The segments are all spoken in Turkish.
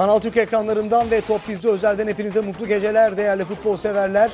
Kanal Türk ekranlarından ve Top Bizde Özel'den hepinize mutlu geceler değerli futbol severler.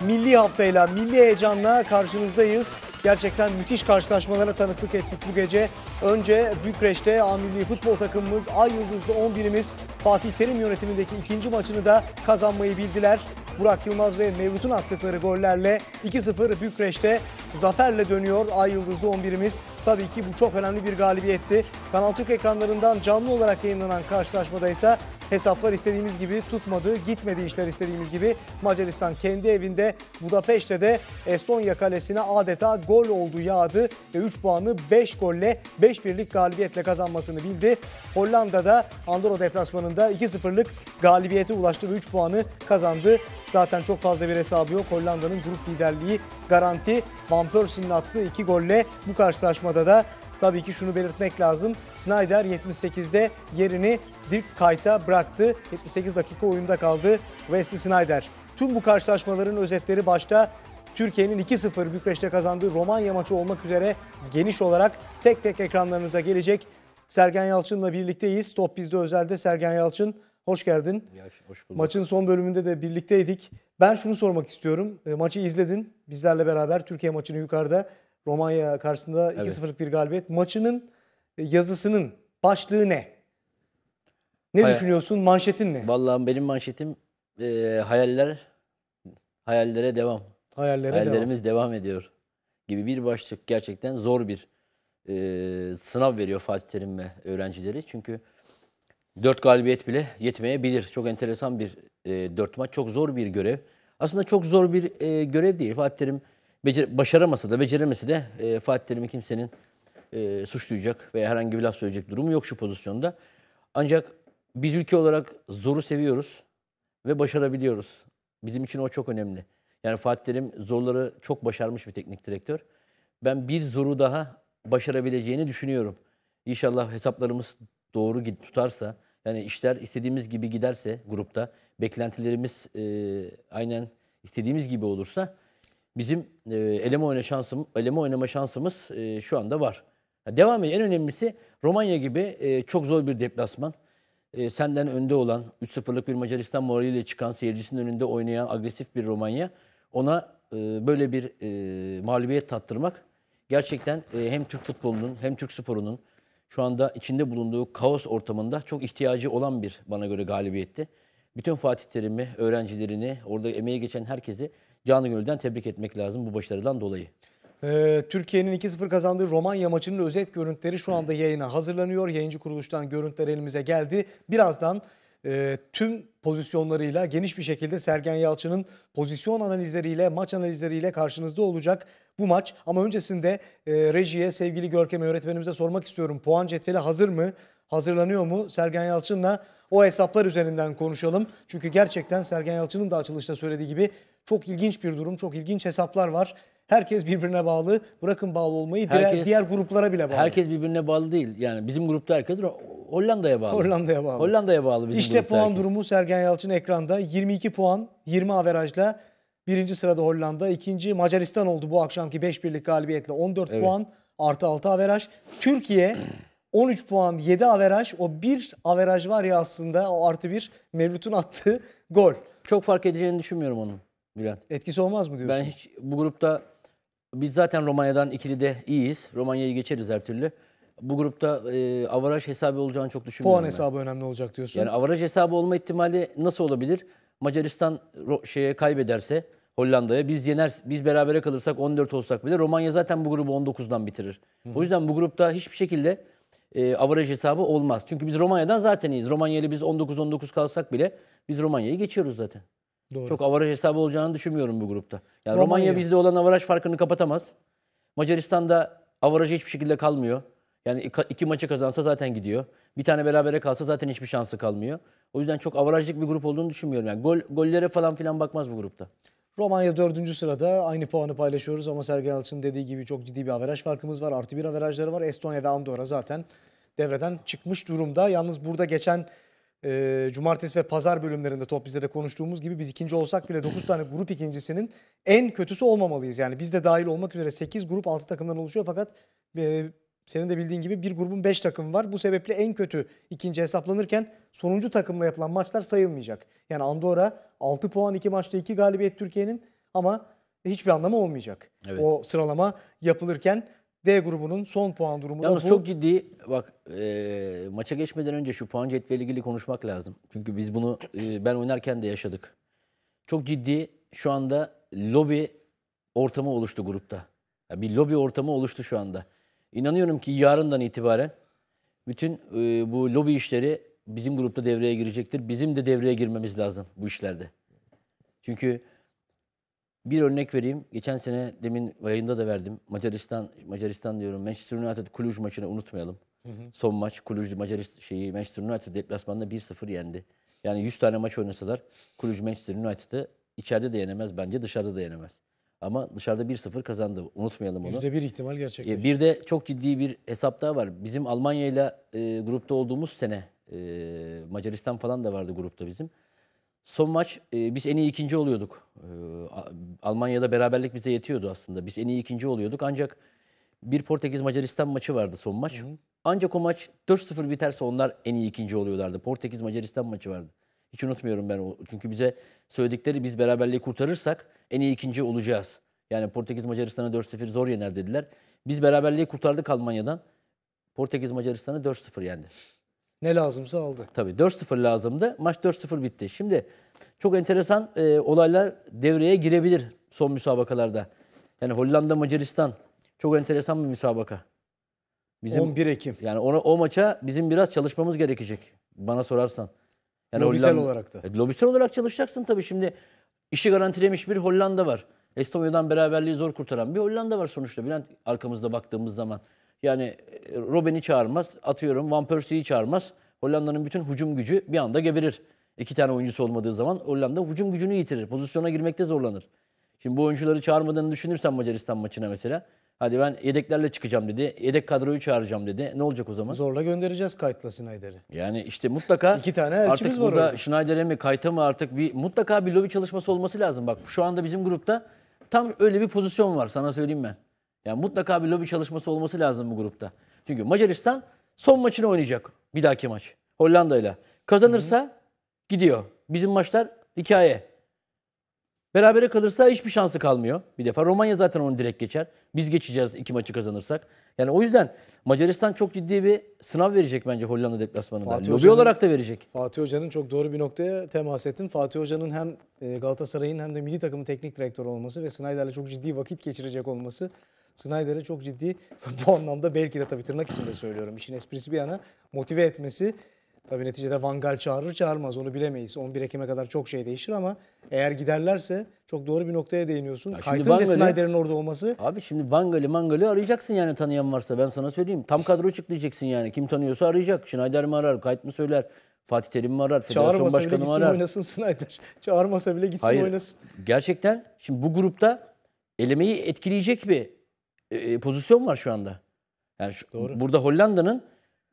Milli haftayla, milli heyecanla karşınızdayız. Gerçekten müthiş karşılaşmalara tanıklık ettik bu gece. Önce Bükreş'te A Milli Futbol takımımız, Ay Yıldızlı 11'imiz Fatih Terim yönetimindeki ikinci maçını da kazanmayı bildiler. Burak Yılmaz ve Mevlüt'ün attıkları gollerle 2-0 Bükreş'te zaferle dönüyor Ay Yıldızlı 11'imiz. Tabii ki bu çok önemli bir galibiyetti. Kanal Türk ekranlarından canlı olarak yayınlanan karşılaşmada ise hesaplar istediğimiz gibi tutmadı, gitmedi işler istediğimiz gibi. Macaristan kendi evinde Budapeşte de Estonya kalesine adeta gol oldu yağdı ve 3 puanı 5 golle 5 birlik galibiyetle kazanmasını bildi. Hollanda'da Andorra deplasmanında 2-0'lık galibiyete ulaştı ve 3 puanı kazandı. Zaten çok fazla bir hesabı yok. Hollanda'nın grup liderliği garanti. Van Persie'nin attığı iki golle bu karşılaşmada da Tabii ki şunu belirtmek lazım. Snyder 78'de yerini Dirk Kuyt'a bıraktı. 78 dakika oyunda kaldı Wesley Snyder. Tüm bu karşılaşmaların özetleri başta Türkiye'nin 2-0 Bükreş'te kazandığı Romanya maçı olmak üzere geniş olarak tek tek ekranlarınıza gelecek. Sergen Yalçın'la birlikteyiz. Top bizde özelde Sergen Yalçın. Hoş geldin. Ya, hoş bulduk. Maçın son bölümünde de birlikteydik. Ben şunu sormak istiyorum. E, maçı izledin. Bizlerle beraber Türkiye maçını yukarıda Romanya karşısında evet. 2-0'lık bir galibiyet. Maçının e, yazısının başlığı ne? Ne Hayal. düşünüyorsun? Manşetin ne? Vallahi benim manşetim e, hayaller hayallere devam. Hayallere Hayallerimiz devam. devam ediyor gibi bir başlık gerçekten zor bir e, sınav veriyor Fatih Terim ve öğrencileri. Çünkü 4 galibiyet bile yetmeyebilir. Çok enteresan bir e, 4 maç. Çok zor bir görev. Aslında çok zor bir e, görev değil. Fatih Terim becer- başaramasa da beceremesi de e, Fatih Terim'i kimsenin e, suçlayacak veya herhangi bir laf söyleyecek durumu yok şu pozisyonda. Ancak biz ülke olarak zoru seviyoruz ve başarabiliyoruz. Bizim için o çok önemli. Yani Fatih Terim zorları çok başarmış bir teknik direktör. Ben bir zoru daha başarabileceğini düşünüyorum. İnşallah hesaplarımız doğru tutarsa, yani işler istediğimiz gibi giderse grupta, beklentilerimiz e, aynen istediğimiz gibi olursa bizim e, eleme oyna şansım, eleme oynama şansımız e, şu anda var. Yani devam ediyor. En önemlisi Romanya gibi e, çok zor bir deplasman. E, senden önde olan 3-0'lık bir Macaristan moraliyle çıkan, seyircisinin önünde oynayan agresif bir Romanya ona e, böyle bir e, mağlubiyet tattırmak gerçekten e, hem Türk futbolunun hem Türk sporunun şu anda içinde bulunduğu kaos ortamında çok ihtiyacı olan bir bana göre galibiyetti. Bütün Fatih Terim'i, öğrencilerini, orada emeği geçen herkesi canı gönülden tebrik etmek lazım bu başarıdan dolayı. Ee, Türkiye'nin 2-0 kazandığı Romanya maçının özet görüntüleri şu anda yayına hazırlanıyor. Yayıncı kuruluştan görüntüler elimize geldi. Birazdan e, tüm pozisyonlarıyla geniş bir şekilde Sergen Yalçın'ın pozisyon analizleriyle, maç analizleriyle karşınızda olacak bu maç. Ama öncesinde e, rejiye, sevgili Görkem öğretmenimize sormak istiyorum. Puan cetveli hazır mı? Hazırlanıyor mu? Sergen Yalçın'la o hesaplar üzerinden konuşalım. Çünkü gerçekten Sergen Yalçın'ın da açılışta söylediği gibi çok ilginç bir durum, çok ilginç hesaplar var. Herkes birbirine bağlı. Bırakın bağlı olmayı herkes, diğer, diğer gruplara bile bağlı. Herkes birbirine bağlı değil. Yani bizim grupta herkes Hollanda'ya bağlı. Hollanda'ya bağlı. Hollanda'ya bağlı bizim İşte puan herkes. durumu Sergen Yalçın ekranda. 22 puan, 20 averajla birinci sırada Hollanda. ikinci Macaristan oldu bu akşamki 5 birlik galibiyetle 14 evet. puan artı 6 averaj. Türkiye 13 puan 7 averaj. O bir averaj var ya aslında o artı bir Mevlüt'ün attığı gol. Çok fark edeceğini düşünmüyorum onun Bülent. Etkisi olmaz mı diyorsun? Ben hiç bu grupta biz zaten Romanya'dan ikili de iyiyiz. Romanya'yı geçeriz her türlü. Bu grupta e, avaraj hesabı olacağını çok düşünmüyorum. Puan ben. hesabı önemli olacak diyorsun. Yani avaraj hesabı olma ihtimali nasıl olabilir? Macaristan ro- şeye kaybederse Hollanda'ya biz yener biz berabere kalırsak 14 olsak bile Romanya zaten bu grubu 19'dan bitirir. O yüzden bu grupta hiçbir şekilde e, avaraj hesabı olmaz. Çünkü biz Romanya'dan zaten iyiyiz. Romanya biz 19-19 kalsak bile biz Romanya'yı geçiyoruz zaten. Doğru. Çok avaraj hesabı olacağını düşünmüyorum bu grupta. Yani Romanya, Romanya bizde olan avaraj farkını kapatamaz. Macaristan'da avaraj hiçbir şekilde kalmıyor. Yani iki maçı kazansa zaten gidiyor. Bir tane berabere kalsa zaten hiçbir şansı kalmıyor. O yüzden çok avarajlık bir grup olduğunu düşünmüyorum. Yani gol, gollere falan filan bakmaz bu grupta. Romanya dördüncü sırada aynı puanı paylaşıyoruz ama Sergen Yalçın dediği gibi çok ciddi bir averaj farkımız var. Artı bir averajları var. Estonya ve Andorra zaten devreden çıkmış durumda. Yalnız burada geçen e, cumartesi ve pazar bölümlerinde Top Bizde'de konuştuğumuz gibi biz ikinci olsak bile 9 tane grup ikincisinin en kötüsü olmamalıyız. Yani biz de dahil olmak üzere 8 grup 6 takımdan oluşuyor fakat e, senin de bildiğin gibi bir grubun 5 takım var. Bu sebeple en kötü ikinci hesaplanırken sonuncu takımla yapılan maçlar sayılmayacak. Yani Andorra 6 puan 2 maçta 2 galibiyet Türkiye'nin ama hiçbir anlamı olmayacak. Evet. O sıralama yapılırken D grubunun son puan durumu Yalnız da bu. çok ciddi bak e, maça geçmeden önce şu puan cetveli ilgili konuşmak lazım. Çünkü biz bunu e, ben oynarken de yaşadık. Çok ciddi şu anda lobi ortamı oluştu grupta. Yani bir lobi ortamı oluştu şu anda. İnanıyorum ki yarından itibaren bütün e, bu lobi işleri bizim grupta devreye girecektir. Bizim de devreye girmemiz lazım bu işlerde. Çünkü bir örnek vereyim. Geçen sene demin yayında da verdim. Macaristan Macaristan diyorum. Manchester United Kulüj maçını unutmayalım. Hı hı. Son maç Kulüj Macaristan şeyi Manchester United deplasmanda 1-0 yendi. Yani 100 tane maç oynasalar Kulüj Manchester United'ı içeride de yenemez bence dışarıda da yenemez. Ama dışarıda 1-0 kazandı. Unutmayalım onu. %1 ihtimal gerçekleşti. E, bir de çok ciddi bir hesap daha var. Bizim Almanya ile e, grupta olduğumuz sene e, Macaristan falan da vardı grupta bizim. Son maç e, biz en iyi ikinci oluyorduk. E, Almanya'da beraberlik bize yetiyordu aslında. Biz en iyi ikinci oluyorduk ancak bir Portekiz Macaristan maçı vardı son maç. Hı hı. Ancak o maç 4-0 biterse onlar en iyi ikinci oluyorlardı. Portekiz Macaristan maçı vardı. Hiç unutmuyorum ben o. Çünkü bize söyledikleri biz beraberliği kurtarırsak en iyi ikinci olacağız. Yani Portekiz Macaristan'a 4-0 zor yener dediler. Biz beraberliği kurtardık Almanya'dan. Portekiz macaristana 4-0 yendi. Ne lazımsa aldı. Tabii 4-0 lazımdı. Maç 4-0 bitti. Şimdi çok enteresan e, olaylar devreye girebilir son müsabakalarda. Yani Hollanda Macaristan çok enteresan bir müsabaka. Bizim 11 Ekim. Yani ona, o maça bizim biraz çalışmamız gerekecek bana sorarsan. Yani lobisel Hollanda, olarak da. E, lobisel olarak çalışacaksın tabii şimdi. işi garantilemiş bir Hollanda var. Estonya'dan beraberliği zor kurtaran bir Hollanda var sonuçta. Bülent arkamızda baktığımız zaman. Yani e, Robben'i çağırmaz, atıyorum Van Persie'yi çağırmaz. Hollanda'nın bütün hücum gücü bir anda geberir. İki tane oyuncusu olmadığı zaman Hollanda hücum gücünü yitirir. Pozisyona girmekte zorlanır. Şimdi bu oyuncuları çağırmadığını düşünürsen Macaristan maçına mesela. Hadi ben yedeklerle çıkacağım dedi. Yedek kadroyu çağıracağım dedi. Ne olacak o zaman? Zorla göndereceğiz kayıtla Schneider'i. Yani işte mutlaka iki tane artık var burada orada. Schneider'e mi kayıta mı artık bir mutlaka bir lobi çalışması olması lazım. Bak şu anda bizim grupta tam öyle bir pozisyon var sana söyleyeyim ben. Yani mutlaka bir lobi çalışması olması lazım bu grupta. Çünkü Macaristan son maçını oynayacak bir dahaki maç. Hollanda ile. Kazanırsa Hı-hı. gidiyor. Bizim maçlar hikaye. Berabere kalırsa hiçbir şansı kalmıyor. Bir defa Romanya zaten onu direkt geçer. Biz geçeceğiz iki maçı kazanırsak. Yani o yüzden Macaristan çok ciddi bir sınav verecek bence Hollanda deplasmanında. Fatih Lobi olarak da verecek. Fatih Hoca'nın çok doğru bir noktaya temas ettim Fatih Hoca'nın hem e, Galatasaray'ın hem de milli takımın teknik direktörü olması ve Snyder'le çok ciddi vakit geçirecek olması Snyder'e çok ciddi bu anlamda belki de tabii tırnak içinde söylüyorum. İşin esprisi bir yana motive etmesi tabii neticede Van Gaal çağırır çağırmaz onu bilemeyiz. 11 Ekim'e kadar çok şey değişir ama eğer giderlerse çok doğru bir noktaya değiniyorsun. Ya Kayt'ın ve Snyder'ın orada olması. Abi şimdi Van Gaal'i Mangal'i arayacaksın yani tanıyan varsa ben sana söyleyeyim. Tam kadro çık diyeceksin yani. Kim tanıyorsa arayacak. Schneider mi arar, Kayt mı söyler? Fatih Terim mi arar? Federasyon Çağırmasa bile gitsin arar. oynasın Snyder. Çağırmasa bile gitsin Hayır, oynasın. Gerçekten şimdi bu grupta elemeyi etkileyecek bir e, e, pozisyon var şu anda. Yani şu, Doğru. burada Hollanda'nın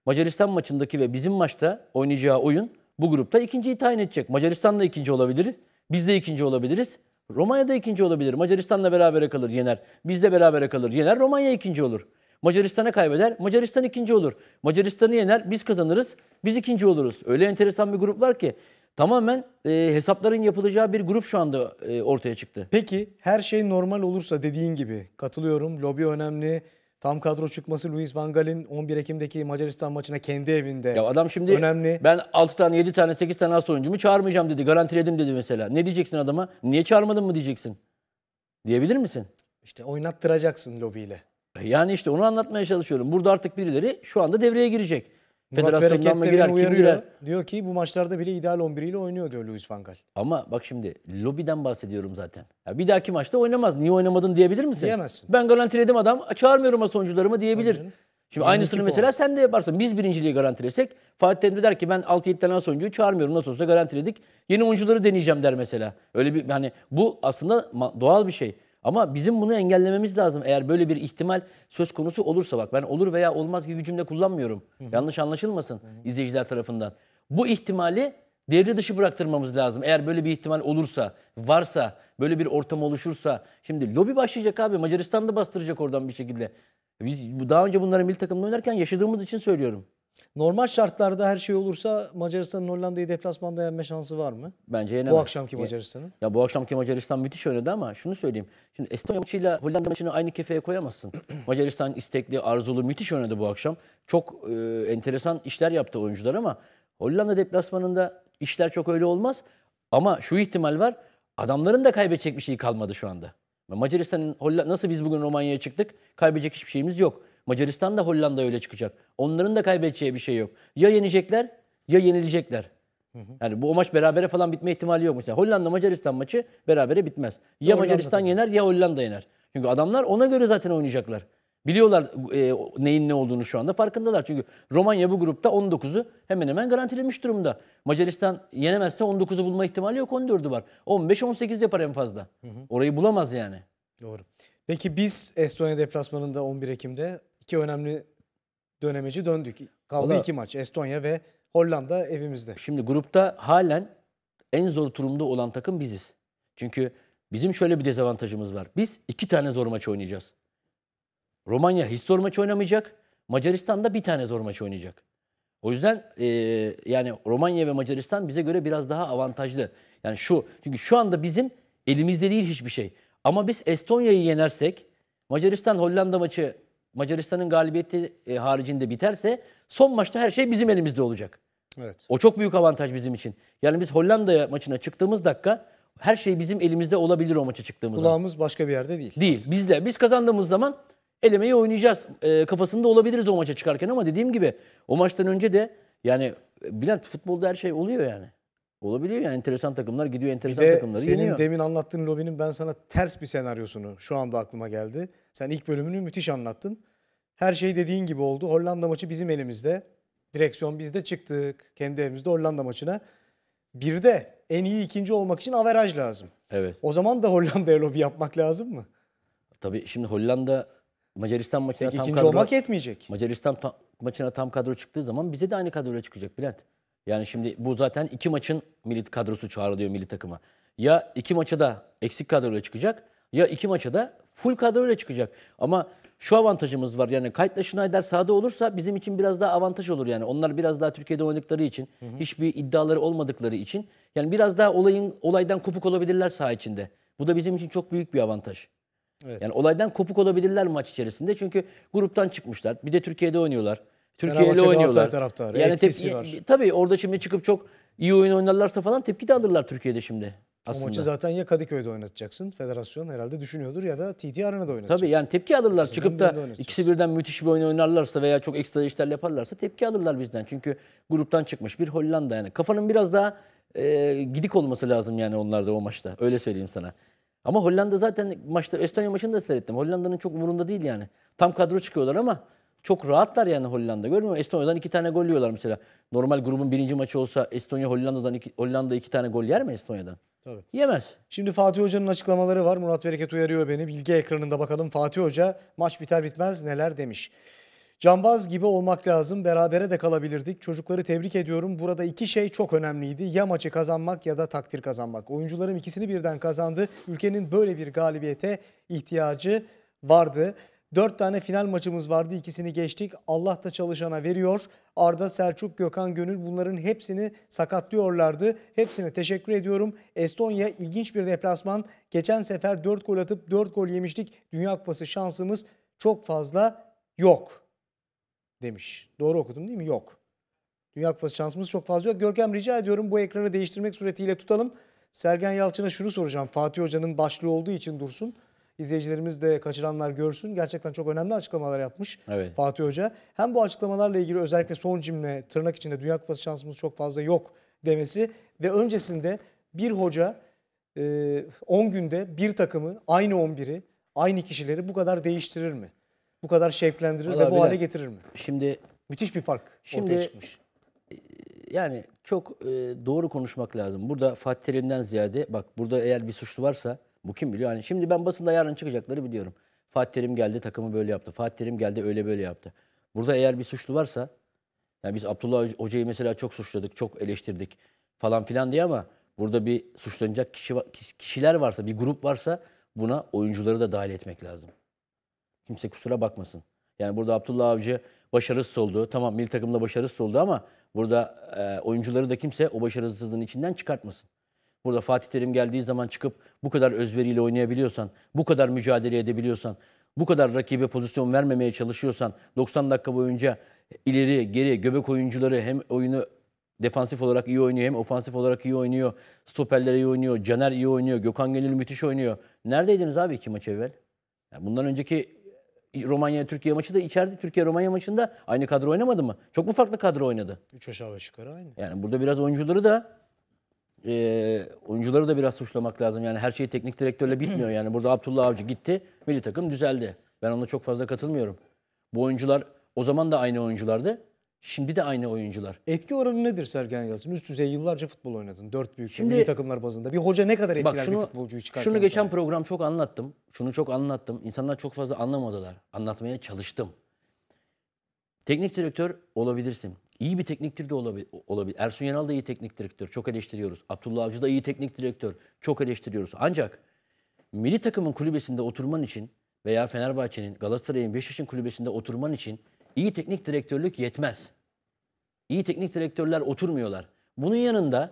Macaristan maçındaki ve bizim maçta oynayacağı oyun bu grupta ikinciyi tayin edecek. Macaristan da ikinci olabilir. Biz de ikinci olabiliriz. Romanya da ikinci olabilir. Macaristan'la beraber kalır yener. Biz de beraber kalır yener. Romanya ikinci olur. Macaristan'a kaybeder. Macaristan ikinci olur. Macaristan'ı yener. Biz kazanırız. Biz ikinci oluruz. Öyle enteresan bir grup var ki tamamen e, hesapların yapılacağı bir grup şu anda e, ortaya çıktı. Peki her şey normal olursa dediğin gibi katılıyorum. Lobi önemli. Tam kadro çıkması Luis Van Gaal'in 11 Ekim'deki Macaristan maçına kendi evinde. Ya adam şimdi önemli. ben 6 tane, 7 tane, 8 tane as oyuncumu çağırmayacağım dedi. Garantiledim dedi mesela. Ne diyeceksin adama? Niye çağırmadın mı diyeceksin? Diyebilir misin? İşte oynattıracaksın lobiyle. E, yani işte onu anlatmaya çalışıyorum. Burada artık birileri şu anda devreye girecek. Murat Federasyondan mı girer, uyarıyor. Girer? Diyor ki bu maçlarda bile ideal 11 ile oynuyor diyor Luis Van Gaal. Ama bak şimdi lobiden bahsediyorum zaten. Ya bir dahaki maçta oynamaz. Niye oynamadın diyebilir misin? Diyemezsin. Ben garantiledim adam çağırmıyorum masa oyuncularımı diyebilir. Şimdi Aynı aynısını mesela o. sen de yaparsın. Biz birinciliği garantilesek Fatih Terim de der ki ben 6-7 tane nasıl oyuncuyu çağırmıyorum. Nasıl olsa garantiledik. Yeni oyuncuları deneyeceğim der mesela. Öyle bir hani bu aslında doğal bir şey. Ama bizim bunu engellememiz lazım eğer böyle bir ihtimal söz konusu olursa bak ben olur veya olmaz gibi bir cümle kullanmıyorum. Hı-hı. Yanlış anlaşılmasın Hı-hı. izleyiciler tarafından. Bu ihtimali devre dışı bıraktırmamız lazım. Eğer böyle bir ihtimal olursa, varsa, böyle bir ortam oluşursa. Şimdi lobi başlayacak abi. Macaristan'da bastıracak oradan bir şekilde. Biz daha önce bunları milli takımda oynarken yaşadığımız için söylüyorum. Normal şartlarda her şey olursa Macaristan'ın Hollanda'yı deplasmanda yenme şansı var mı? Bence yenemez. Bu akşamki Macaristan'ın. Ya bu akşamki Macaristan müthiş oynadı ama şunu söyleyeyim. Şimdi Estonya maçıyla Hollanda maçını aynı kefeye koyamazsın. Macaristan istekli, arzulu, müthiş oynadı bu akşam. Çok e, enteresan işler yaptı oyuncular ama Hollanda deplasmanında işler çok öyle olmaz. Ama şu ihtimal var. Adamların da kaybedecek bir şey kalmadı şu anda. Macaristan'ın nasıl biz bugün Romanya'ya çıktık? Kaybedecek hiçbir şeyimiz yok. Macaristan da Hollanda'ya öyle çıkacak. Onların da kaybedeceği bir şey yok. Ya yenecekler ya yenilecekler. Hı hı. Yani bu o maç berabere falan bitme ihtimali yok. Mesela Hollanda Macaristan maçı berabere bitmez. Ya, ya Macaristan kazanır. yener ya Hollanda yener. Çünkü adamlar ona göre zaten oynayacaklar. Biliyorlar e, neyin ne olduğunu şu anda farkındalar. Çünkü Romanya bu grupta 19'u hemen hemen garantilemiş durumda. Macaristan yenemezse 19'u bulma ihtimali yok 14'ü var. 15-18 yapar en fazla. Hı hı. Orayı bulamaz yani. Doğru. Peki biz Estonya deplasmanında 11 Ekim'de iki önemli dönemeci döndük. Kaldı Vallahi- iki maç. Estonya ve Hollanda evimizde. Şimdi grupta halen en zor durumda olan takım biziz. Çünkü bizim şöyle bir dezavantajımız var. Biz iki tane zor maç oynayacağız. Romanya hiç zor maç oynamayacak. Macaristan'da bir tane zor maç oynayacak. O yüzden e, yani Romanya ve Macaristan bize göre biraz daha avantajlı. Yani şu çünkü şu anda bizim elimizde değil hiçbir şey. Ama biz Estonya'yı yenersek Macaristan Hollanda maçı Macaristan'ın galibiyeti e, haricinde biterse son maçta her şey bizim elimizde olacak. Evet. O çok büyük avantaj bizim için. Yani biz Hollanda'ya maçına çıktığımız dakika her şey bizim elimizde olabilir o maça çıktığımız Kulağımız başka bir yerde değil. Değil. Bizde. Biz kazandığımız zaman elemeyi oynayacağız. E, kafasında olabiliriz o maça çıkarken ama dediğim gibi o maçtan önce de yani e, bilen futbolda her şey oluyor yani. Olabiliyor yani enteresan takımlar gidiyor enteresan bir de takımları senin yeniyor. Senin demin anlattığın lobinin ben sana ters bir senaryosunu şu anda aklıma geldi. Sen ilk bölümünü müthiş anlattın. Her şey dediğin gibi oldu. Hollanda maçı bizim elimizde. Direksiyon bizde çıktık. Kendi evimizde Hollanda maçına. Bir de en iyi ikinci olmak için averaj lazım. Evet. O zaman da Hollanda'ya lobi yapmak lazım mı? Tabii şimdi Hollanda Macaristan maçına Peki, tam ikinci kadro... olmak yetmeyecek. Macaristan ta, maçına tam kadro çıktığı zaman bize de aynı kadroyla çıkacak Bülent. Yani şimdi bu zaten iki maçın milli kadrosu çağrılıyor milli takıma. Ya iki maça da eksik kadroyla çıkacak ya iki maça da full kadroyla çıkacak. Ama şu avantajımız var yani Kayt'la Schneider sahada olursa bizim için biraz daha avantaj olur yani. Onlar biraz daha Türkiye'de oynadıkları için, hı hı. hiçbir iddiaları olmadıkları için yani biraz daha olayın olaydan kopuk olabilirler saha içinde. Bu da bizim için çok büyük bir avantaj. Evet. Yani olaydan kopuk olabilirler maç içerisinde. Çünkü gruptan çıkmışlar. Bir de Türkiye'de oynuyorlar. Türkiye'yle oynuyorlar. taraftarı. Yani tepki, var. Tabii orada şimdi çıkıp çok iyi oyun oynarlarsa falan tepki de alırlar Türkiye'de şimdi. Aslında. O maçı zaten ya Kadıköy'de oynatacaksın. Federasyon herhalde düşünüyordur ya da TT Arena'da oynatacaksın. Tabii yani tepki alırlar. İkisinden Çıkıp da ikisi birden müthiş bir oyun oynarlarsa veya çok ekstra işler yaparlarsa tepki alırlar bizden. Çünkü gruptan çıkmış bir Hollanda yani. Kafanın biraz daha e, gidik olması lazım yani onlarda o maçta. Öyle söyleyeyim sana. Ama Hollanda zaten maçta Estonya maçını da seyrettim. Hollanda'nın çok umurunda değil yani. Tam kadro çıkıyorlar ama çok rahatlar yani Hollanda. Görmüyor musun? Estonya'dan iki tane gol yiyorlar mesela. Normal grubun birinci maçı olsa Estonya Hollanda'dan iki, Hollanda iki tane gol yer mi Estonya'dan? Tabii. Yemez. Şimdi Fatih Hoca'nın açıklamaları var. Murat Bereket uyarıyor beni. Bilgi ekranında bakalım Fatih Hoca maç biter bitmez neler demiş. Cambaz gibi olmak lazım. Berabere de kalabilirdik. Çocukları tebrik ediyorum. Burada iki şey çok önemliydi. Ya maçı kazanmak ya da takdir kazanmak. Oyuncularım ikisini birden kazandı. Ülkenin böyle bir galibiyete ihtiyacı vardı. 4 tane final maçımız vardı ikisini geçtik. Allah da çalışana veriyor. Arda, Selçuk, Gökhan, Gönül bunların hepsini sakatlıyorlardı. Hepsine teşekkür ediyorum. Estonya ilginç bir deplasman. Geçen sefer 4 gol atıp 4 gol yemiştik. Dünya Kupası şansımız çok fazla yok demiş. Doğru okudum değil mi? Yok. Dünya Kupası şansımız çok fazla yok. Görkem rica ediyorum bu ekranı değiştirmek suretiyle tutalım. Sergen Yalçın'a şunu soracağım. Fatih Hoca'nın başlığı olduğu için dursun izleyicilerimiz de kaçıranlar görsün. Gerçekten çok önemli açıklamalar yapmış evet. Fatih Hoca. Hem bu açıklamalarla ilgili özellikle son cümle tırnak içinde Dünya Kupası şansımız çok fazla yok demesi ve öncesinde bir hoca 10 e, günde bir takımı aynı 11'i aynı kişileri bu kadar değiştirir mi? Bu kadar şevklendirir Vallahi ve bu hale getirir mi? Şimdi müthiş bir fark şimdi, ortaya çıkmış. E, yani çok e, doğru konuşmak lazım. Burada Fatih Terim'den ziyade bak burada eğer bir suçlu varsa bu kim biliyor? Yani şimdi ben basında yarın çıkacakları biliyorum. Fatih Terim geldi takımı böyle yaptı. Fatih Terim geldi öyle böyle yaptı. Burada eğer bir suçlu varsa yani biz Abdullah Hoca'yı mesela çok suçladık, çok eleştirdik falan filan diye ama burada bir suçlanacak kişi kişiler varsa, bir grup varsa buna oyuncuları da dahil etmek lazım. Kimse kusura bakmasın. Yani burada Abdullah Avcı başarısız oldu. Tamam milli takımda başarısız oldu ama burada e, oyuncuları da kimse o başarısızlığın içinden çıkartmasın. Burada Fatih Terim geldiği zaman çıkıp bu kadar özveriyle oynayabiliyorsan, bu kadar mücadele edebiliyorsan, bu kadar rakibe pozisyon vermemeye çalışıyorsan, 90 dakika boyunca ileri geri göbek oyuncuları hem oyunu defansif olarak iyi oynuyor hem ofansif olarak iyi oynuyor. Stoperler iyi oynuyor, Caner iyi oynuyor, Gökhan Gönül müthiş oynuyor. Neredeydiniz abi iki maç evvel? Yani bundan önceki Romanya-Türkiye maçı da içeride Türkiye-Romanya maçında aynı kadro oynamadı mı? Çok mu farklı kadro oynadı? Üç aşağı beş yukarı aynı. Yani burada biraz oyuncuları da e, oyuncuları da biraz suçlamak lazım. Yani her şey teknik direktörle bitmiyor. Yani burada Abdullah Avcı gitti, milli takım düzeldi. Ben ona çok fazla katılmıyorum. Bu oyuncular o zaman da aynı oyunculardı. Şimdi de aynı oyuncular. Etki oranı nedir Sergen Yalçın? Üst düzey yıllarca futbol oynadın. Dört büyük milli takımlar bazında. Bir hoca ne kadar etkiler bak şunu, bir futbolcuyu çıkartır? Şunu geçen sana? program çok anlattım. Şunu çok anlattım. İnsanlar çok fazla anlamadılar. Anlatmaya çalıştım. Teknik direktör olabilirsin iyi bir teknik de olabilir. olabilir. Ersun Yanal da iyi teknik direktör. Çok eleştiriyoruz. Abdullah Avcı da iyi teknik direktör. Çok eleştiriyoruz. Ancak milli takımın kulübesinde oturman için veya Fenerbahçe'nin, Galatasaray'ın, Beşiktaş'ın kulübesinde oturman için iyi teknik direktörlük yetmez. İyi teknik direktörler oturmuyorlar. Bunun yanında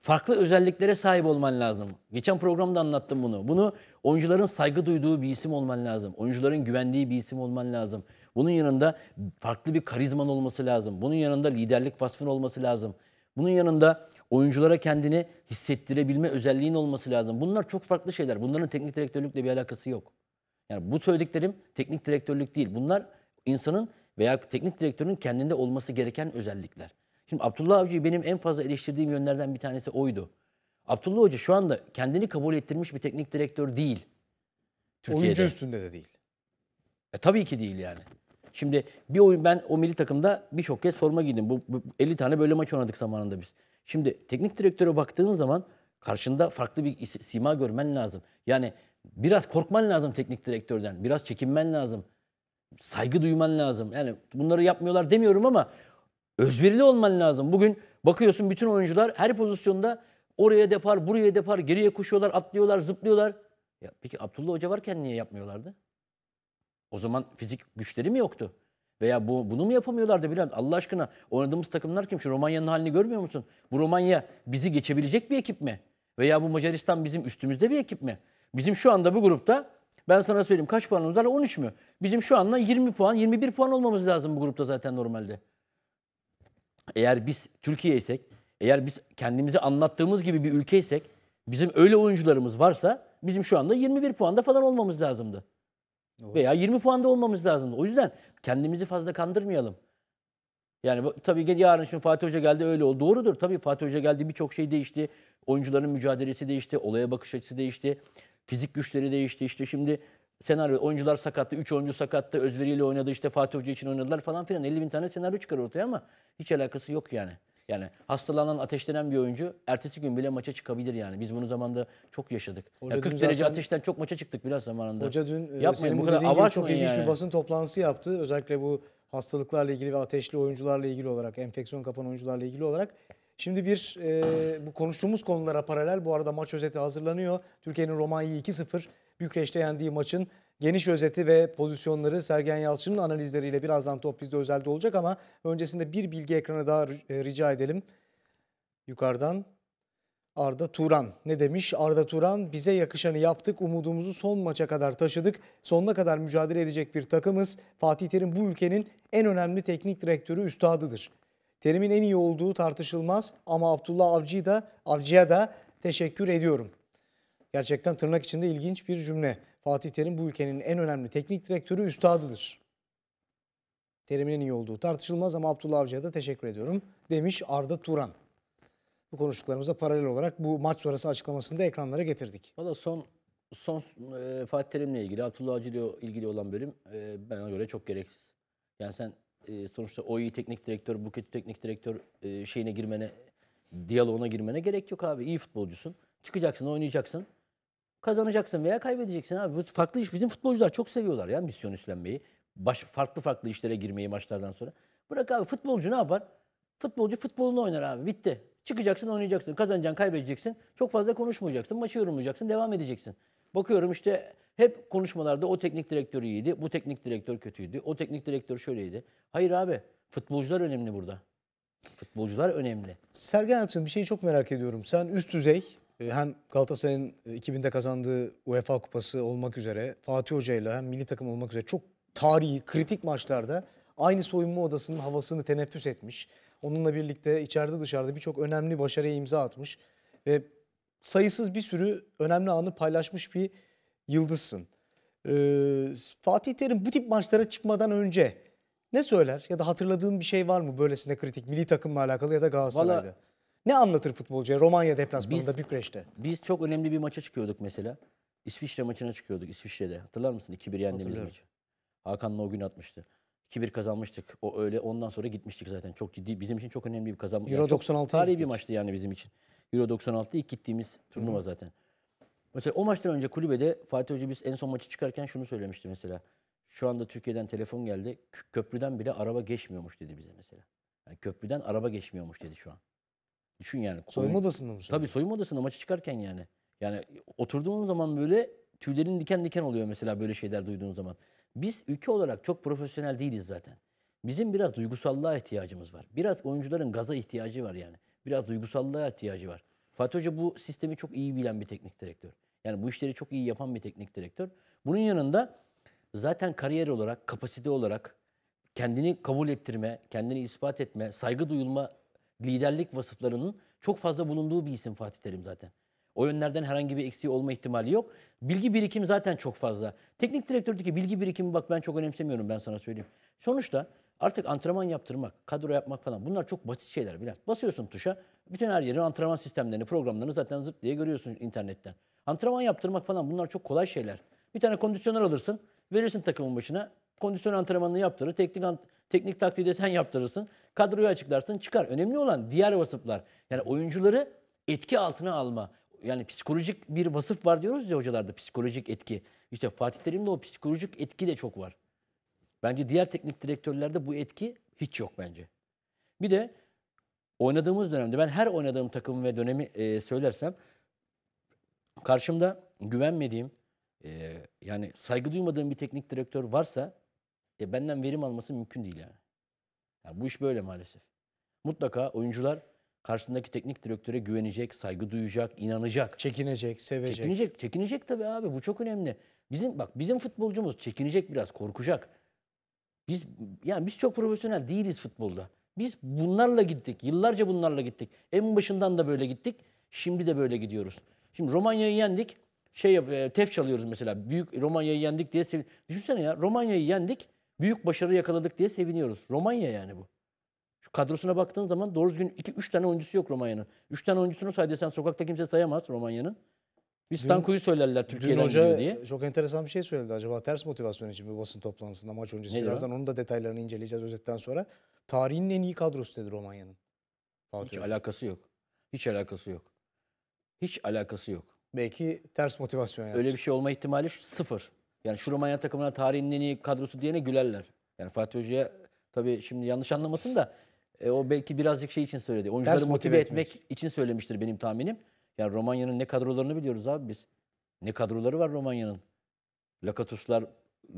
farklı özelliklere sahip olman lazım. Geçen programda anlattım bunu. Bunu oyuncuların saygı duyduğu bir isim olman lazım. Oyuncuların güvendiği bir isim olman lazım. Bunun yanında farklı bir karizman olması lazım. Bunun yanında liderlik vasfın olması lazım. Bunun yanında oyunculara kendini hissettirebilme özelliğin olması lazım. Bunlar çok farklı şeyler. Bunların teknik direktörlükle bir alakası yok. Yani bu söylediklerim teknik direktörlük değil. Bunlar insanın veya teknik direktörün kendinde olması gereken özellikler. Şimdi Abdullah Avcı'yı benim en fazla eleştirdiğim yönlerden bir tanesi oydu. Abdullah Hoca şu anda kendini kabul ettirmiş bir teknik direktör değil. Türkiye'de. Oyuncu üstünde de değil. E, tabii ki değil yani. Şimdi bir oyun ben o milli takımda birçok kez forma giydim. Bu, bu 50 tane böyle maç oynadık zamanında biz. Şimdi teknik direktöre baktığın zaman karşında farklı bir sima görmen lazım. Yani biraz korkman lazım teknik direktörden. Biraz çekinmen lazım. Saygı duyman lazım. Yani bunları yapmıyorlar demiyorum ama özverili olman lazım. Bugün bakıyorsun bütün oyuncular her pozisyonda oraya depar, buraya depar, geriye koşuyorlar, atlıyorlar, zıplıyorlar. Ya peki Abdullah Hoca varken niye yapmıyorlardı? O zaman fizik güçleri mi yoktu? Veya bu, bunu mu yapamıyorlardı Bülent? Allah aşkına oynadığımız takımlar kim? Şu Romanya'nın halini görmüyor musun? Bu Romanya bizi geçebilecek bir ekip mi? Veya bu Macaristan bizim üstümüzde bir ekip mi? Bizim şu anda bu grupta ben sana söyleyeyim kaç puanımız var? 13 mü? Bizim şu anda 20 puan, 21 puan olmamız lazım bu grupta zaten normalde. Eğer biz Türkiye isek, eğer biz kendimizi anlattığımız gibi bir ülkeysek, bizim öyle oyuncularımız varsa bizim şu anda 21 puanda falan olmamız lazımdı. Veya 20 puanda olmamız lazım. O yüzden kendimizi fazla kandırmayalım. Yani tabii yarın şimdi Fatih Hoca geldi öyle oldu. Doğrudur. Tabii Fatih Hoca geldi birçok şey değişti. Oyuncuların mücadelesi değişti. Olaya bakış açısı değişti. Fizik güçleri değişti. İşte şimdi senaryo oyuncular sakattı. 3 oyuncu sakattı. Özveriyle oynadı. işte Fatih Hoca için oynadılar falan filan. 50 bin tane senaryo çıkar ortaya ama hiç alakası yok yani. Yani hastalanan, ateşlenen bir oyuncu ertesi gün bile maça çıkabilir yani. Biz bunu zamanda çok yaşadık. ya 40 derece ateşten çok maça çıktık biraz zamanında. Hoca dün e, Yapmayın, bu kadar gibi çok ilginç yani. bir basın toplantısı yaptı. Özellikle bu hastalıklarla ilgili ve ateşli oyuncularla ilgili olarak, enfeksiyon kapan oyuncularla ilgili olarak. Şimdi bir e, bu konuştuğumuz konulara paralel bu arada maç özeti hazırlanıyor. Türkiye'nin Romanya'yı 2-0 Bükreş'te yendiği maçın geniş özeti ve pozisyonları Sergen Yalçın'ın analizleriyle birazdan top bizde özelde olacak ama öncesinde bir bilgi ekranı daha e, rica edelim. Yukarıdan Arda Turan ne demiş? Arda Turan bize yakışanı yaptık, umudumuzu son maça kadar taşıdık. Sonuna kadar mücadele edecek bir takımız. Fatih Terim bu ülkenin en önemli teknik direktörü, üstadıdır. Terim'in en iyi olduğu tartışılmaz ama Abdullah Avcı'ya da, Avcı'ya da teşekkür ediyorum Gerçekten tırnak içinde ilginç bir cümle. Fatih Terim bu ülkenin en önemli teknik direktörü üstadıdır. Terim'in iyi olduğu tartışılmaz ama Abdullah Avcı'ya da teşekkür ediyorum demiş Arda Turan. Bu konuştuklarımıza paralel olarak bu maç sonrası açıklamasını da ekranlara getirdik. Valla son son e, Fatih Terim'le ilgili, Abdullah Avcı ile ilgili olan bölüm e, bana göre çok gereksiz. Yani sen e, sonuçta o iyi teknik direktör, bu kötü teknik direktör e, şeyine girmene, diyaloğuna girmene gerek yok abi. İyi futbolcusun. Çıkacaksın, oynayacaksın. Kazanacaksın veya kaybedeceksin abi. Farklı iş bizim futbolcular çok seviyorlar ya misyon üstlenmeyi. Baş, farklı farklı işlere girmeyi maçlardan sonra. Bırak abi futbolcu ne yapar? Futbolcu futbolunu oynar abi. Bitti. Çıkacaksın oynayacaksın. Kazanacaksın kaybedeceksin. Çok fazla konuşmayacaksın. Maçı yorumlayacaksın. Devam edeceksin. Bakıyorum işte hep konuşmalarda o teknik direktör iyiydi. Bu teknik direktör kötüydü. O teknik direktör şöyleydi. Hayır abi futbolcular önemli burada. Futbolcular önemli. Sergen Akçın bir şeyi çok merak ediyorum. Sen üst düzey ee, hem Galatasaray'ın 2000'de e, kazandığı UEFA Kupası olmak üzere Fatih Hoca ile hem milli takım olmak üzere çok tarihi, kritik maçlarda aynı soyunma odasının havasını teneffüs etmiş. Onunla birlikte içeride dışarıda birçok önemli başarıya imza atmış ve sayısız bir sürü önemli anı paylaşmış bir yıldızsın. Ee, Fatih Terim bu tip maçlara çıkmadan önce ne söyler ya da hatırladığın bir şey var mı böylesine kritik milli takımla alakalı ya da Galatasaray'da? Vallahi ne anlatır futbolcuya Romanya deplasmanında Bükreş'te? Biz çok önemli bir maça çıkıyorduk mesela. İsviçre maçına çıkıyorduk İsviçre'de. Hatırlar mısın? 2-1 yendiğimiz maç. Hakan'la o gün atmıştı. 2-1 kazanmıştık. O öyle ondan sonra gitmiştik zaten. Çok ciddi bizim için çok önemli bir kazanma. Euro yani 96 tarihi bir maçtı yani bizim için. Euro 96 ilk gittiğimiz turnuva Hı. zaten. Mesela o maçtan önce kulübede Fatih Hoca biz en son maçı çıkarken şunu söylemişti mesela. Şu anda Türkiye'den telefon geldi. Köprüden bile araba geçmiyormuş dedi bize mesela. Yani köprüden araba geçmiyormuş dedi şu an. Düşün yani. Soyunma odasında mı? Tabii soyunma odasında maçı çıkarken yani. Yani oturduğun zaman böyle tüylerin diken diken oluyor mesela böyle şeyler duyduğun zaman. Biz ülke olarak çok profesyonel değiliz zaten. Bizim biraz duygusallığa ihtiyacımız var. Biraz oyuncuların gaza ihtiyacı var yani. Biraz duygusallığa ihtiyacı var. Fatih Hoca bu sistemi çok iyi bilen bir teknik direktör. Yani bu işleri çok iyi yapan bir teknik direktör. Bunun yanında zaten kariyer olarak, kapasite olarak kendini kabul ettirme, kendini ispat etme, saygı duyulma liderlik vasıflarının çok fazla bulunduğu bir isim Fatih Terim zaten. O yönlerden herhangi bir eksiği olma ihtimali yok. Bilgi birikimi zaten çok fazla. Teknik direktördeki bilgi birikimi bak ben çok önemsemiyorum ben sana söyleyeyim. Sonuçta artık antrenman yaptırmak, kadro yapmak falan bunlar çok basit şeyler biraz. Basıyorsun tuşa bütün her yerin antrenman sistemlerini, programlarını zaten zırt diye görüyorsun internetten. Antrenman yaptırmak falan bunlar çok kolay şeyler. Bir tane kondisyoner alırsın, verirsin takımın başına. Kondisyon antrenmanını yaptırır, teknik, teknik taktiği de sen yaptırırsın. Kadroyu açıklarsın çıkar. Önemli olan diğer vasıflar. Yani oyuncuları etki altına alma. Yani psikolojik bir vasıf var diyoruz ya hocalarda psikolojik etki. İşte Fatih Terim'de o psikolojik etki de çok var. Bence diğer teknik direktörlerde bu etki hiç yok bence. Bir de oynadığımız dönemde ben her oynadığım takım ve dönemi e, söylersem karşımda güvenmediğim e, yani saygı duymadığım bir teknik direktör varsa e, benden verim alması mümkün değil yani. Yani bu iş böyle maalesef. Mutlaka oyuncular karşısındaki teknik direktöre güvenecek, saygı duyacak, inanacak. Çekinecek, sevecek. Çekinecek, çekinecek tabii abi bu çok önemli. Bizim bak bizim futbolcumuz çekinecek biraz, korkacak. Biz yani biz çok profesyonel değiliz futbolda. Biz bunlarla gittik. Yıllarca bunlarla gittik. En başından da böyle gittik. Şimdi de böyle gidiyoruz. Şimdi Romanya'yı yendik. Şey e, tef çalıyoruz mesela. Büyük Romanya'yı yendik diye sevin. Düşünsene ya Romanya'yı yendik. Büyük başarı yakaladık diye seviniyoruz. Romanya yani bu. Şu kadrosuna baktığın zaman doğru gün 2-3 tane oyuncusu yok Romanya'nın. 3 tane oyuncusunu say sokakta kimse sayamaz Romanya'nın. İstanbul'u söylerler Türkiye'den hoca diye. çok enteresan bir şey söyledi. Acaba ters motivasyon için bir basın toplantısında maç öncesi. Neydi Birazdan o? onun da detaylarını inceleyeceğiz özetten sonra. Tarihin en iyi kadrosu dedi Romanya'nın. Hiç Hocam. alakası yok. Hiç alakası yok. Hiç alakası yok. Belki ters motivasyon yani. Öyle bir şey olma ihtimali sıfır. Yani şu Romanya takımına tarihin en iyi kadrosu diyene gülerler. Yani Fatih Hoca'ya tabii şimdi yanlış anlamasın da e, o belki birazcık şey için söyledi. Oyuncuları Ders motive, motive etmek. için söylemiştir benim tahminim. Yani Romanya'nın ne kadrolarını biliyoruz abi biz. Ne kadroları var Romanya'nın. Lakatuslar,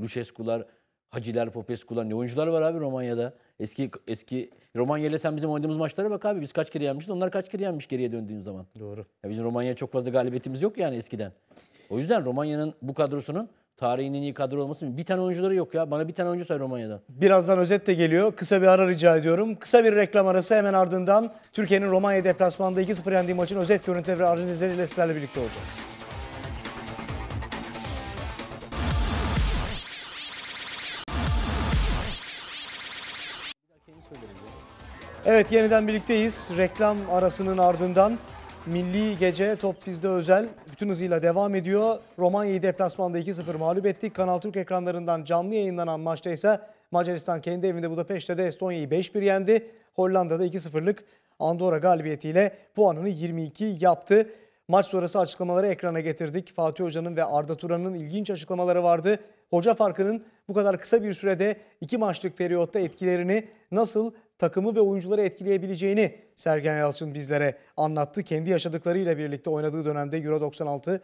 Lucescu'lar, Haciler, Popescu'lar ne oyuncular var abi Romanya'da. Eski eski Romanya ile sen bizim oynadığımız maçlara bak abi biz kaç kere yenmişiz onlar kaç kere yenmiş geriye döndüğün zaman. Doğru. Ya bizim Romanya'ya çok fazla galibiyetimiz yok yani eskiden. O yüzden Romanya'nın bu kadrosunun Tarihinin en iyi kadro olması Bir tane oyuncuları yok ya. Bana bir tane oyuncu say Romanya'dan. Birazdan özet de geliyor. Kısa bir ara rica ediyorum. Kısa bir reklam arası hemen ardından Türkiye'nin Romanya deplasmanında 2-0 yendiği maçın özet görüntüleri ve analizleriyle sizlerle birlikte olacağız. Evet yeniden birlikteyiz. Reklam arasının ardından Milli Gece Top Bizde Özel bütün hızıyla devam ediyor. Romanya'yı deplasmanda 2-0 mağlup ettik. Kanal Türk ekranlarından canlı yayınlanan maçta ise Macaristan kendi evinde Budapeşte de Estonya'yı 5-1 yendi. Hollanda'da 2-0'lık Andorra galibiyetiyle puanını 22 yaptı. Maç sonrası açıklamaları ekrana getirdik. Fatih Hoca'nın ve Arda Turan'ın ilginç açıklamaları vardı. Hoca farkının bu kadar kısa bir sürede iki maçlık periyotta etkilerini nasıl takımı ve oyuncuları etkileyebileceğini Sergen Yalçın bizlere anlattı. Kendi yaşadıklarıyla birlikte oynadığı dönemde Euro 96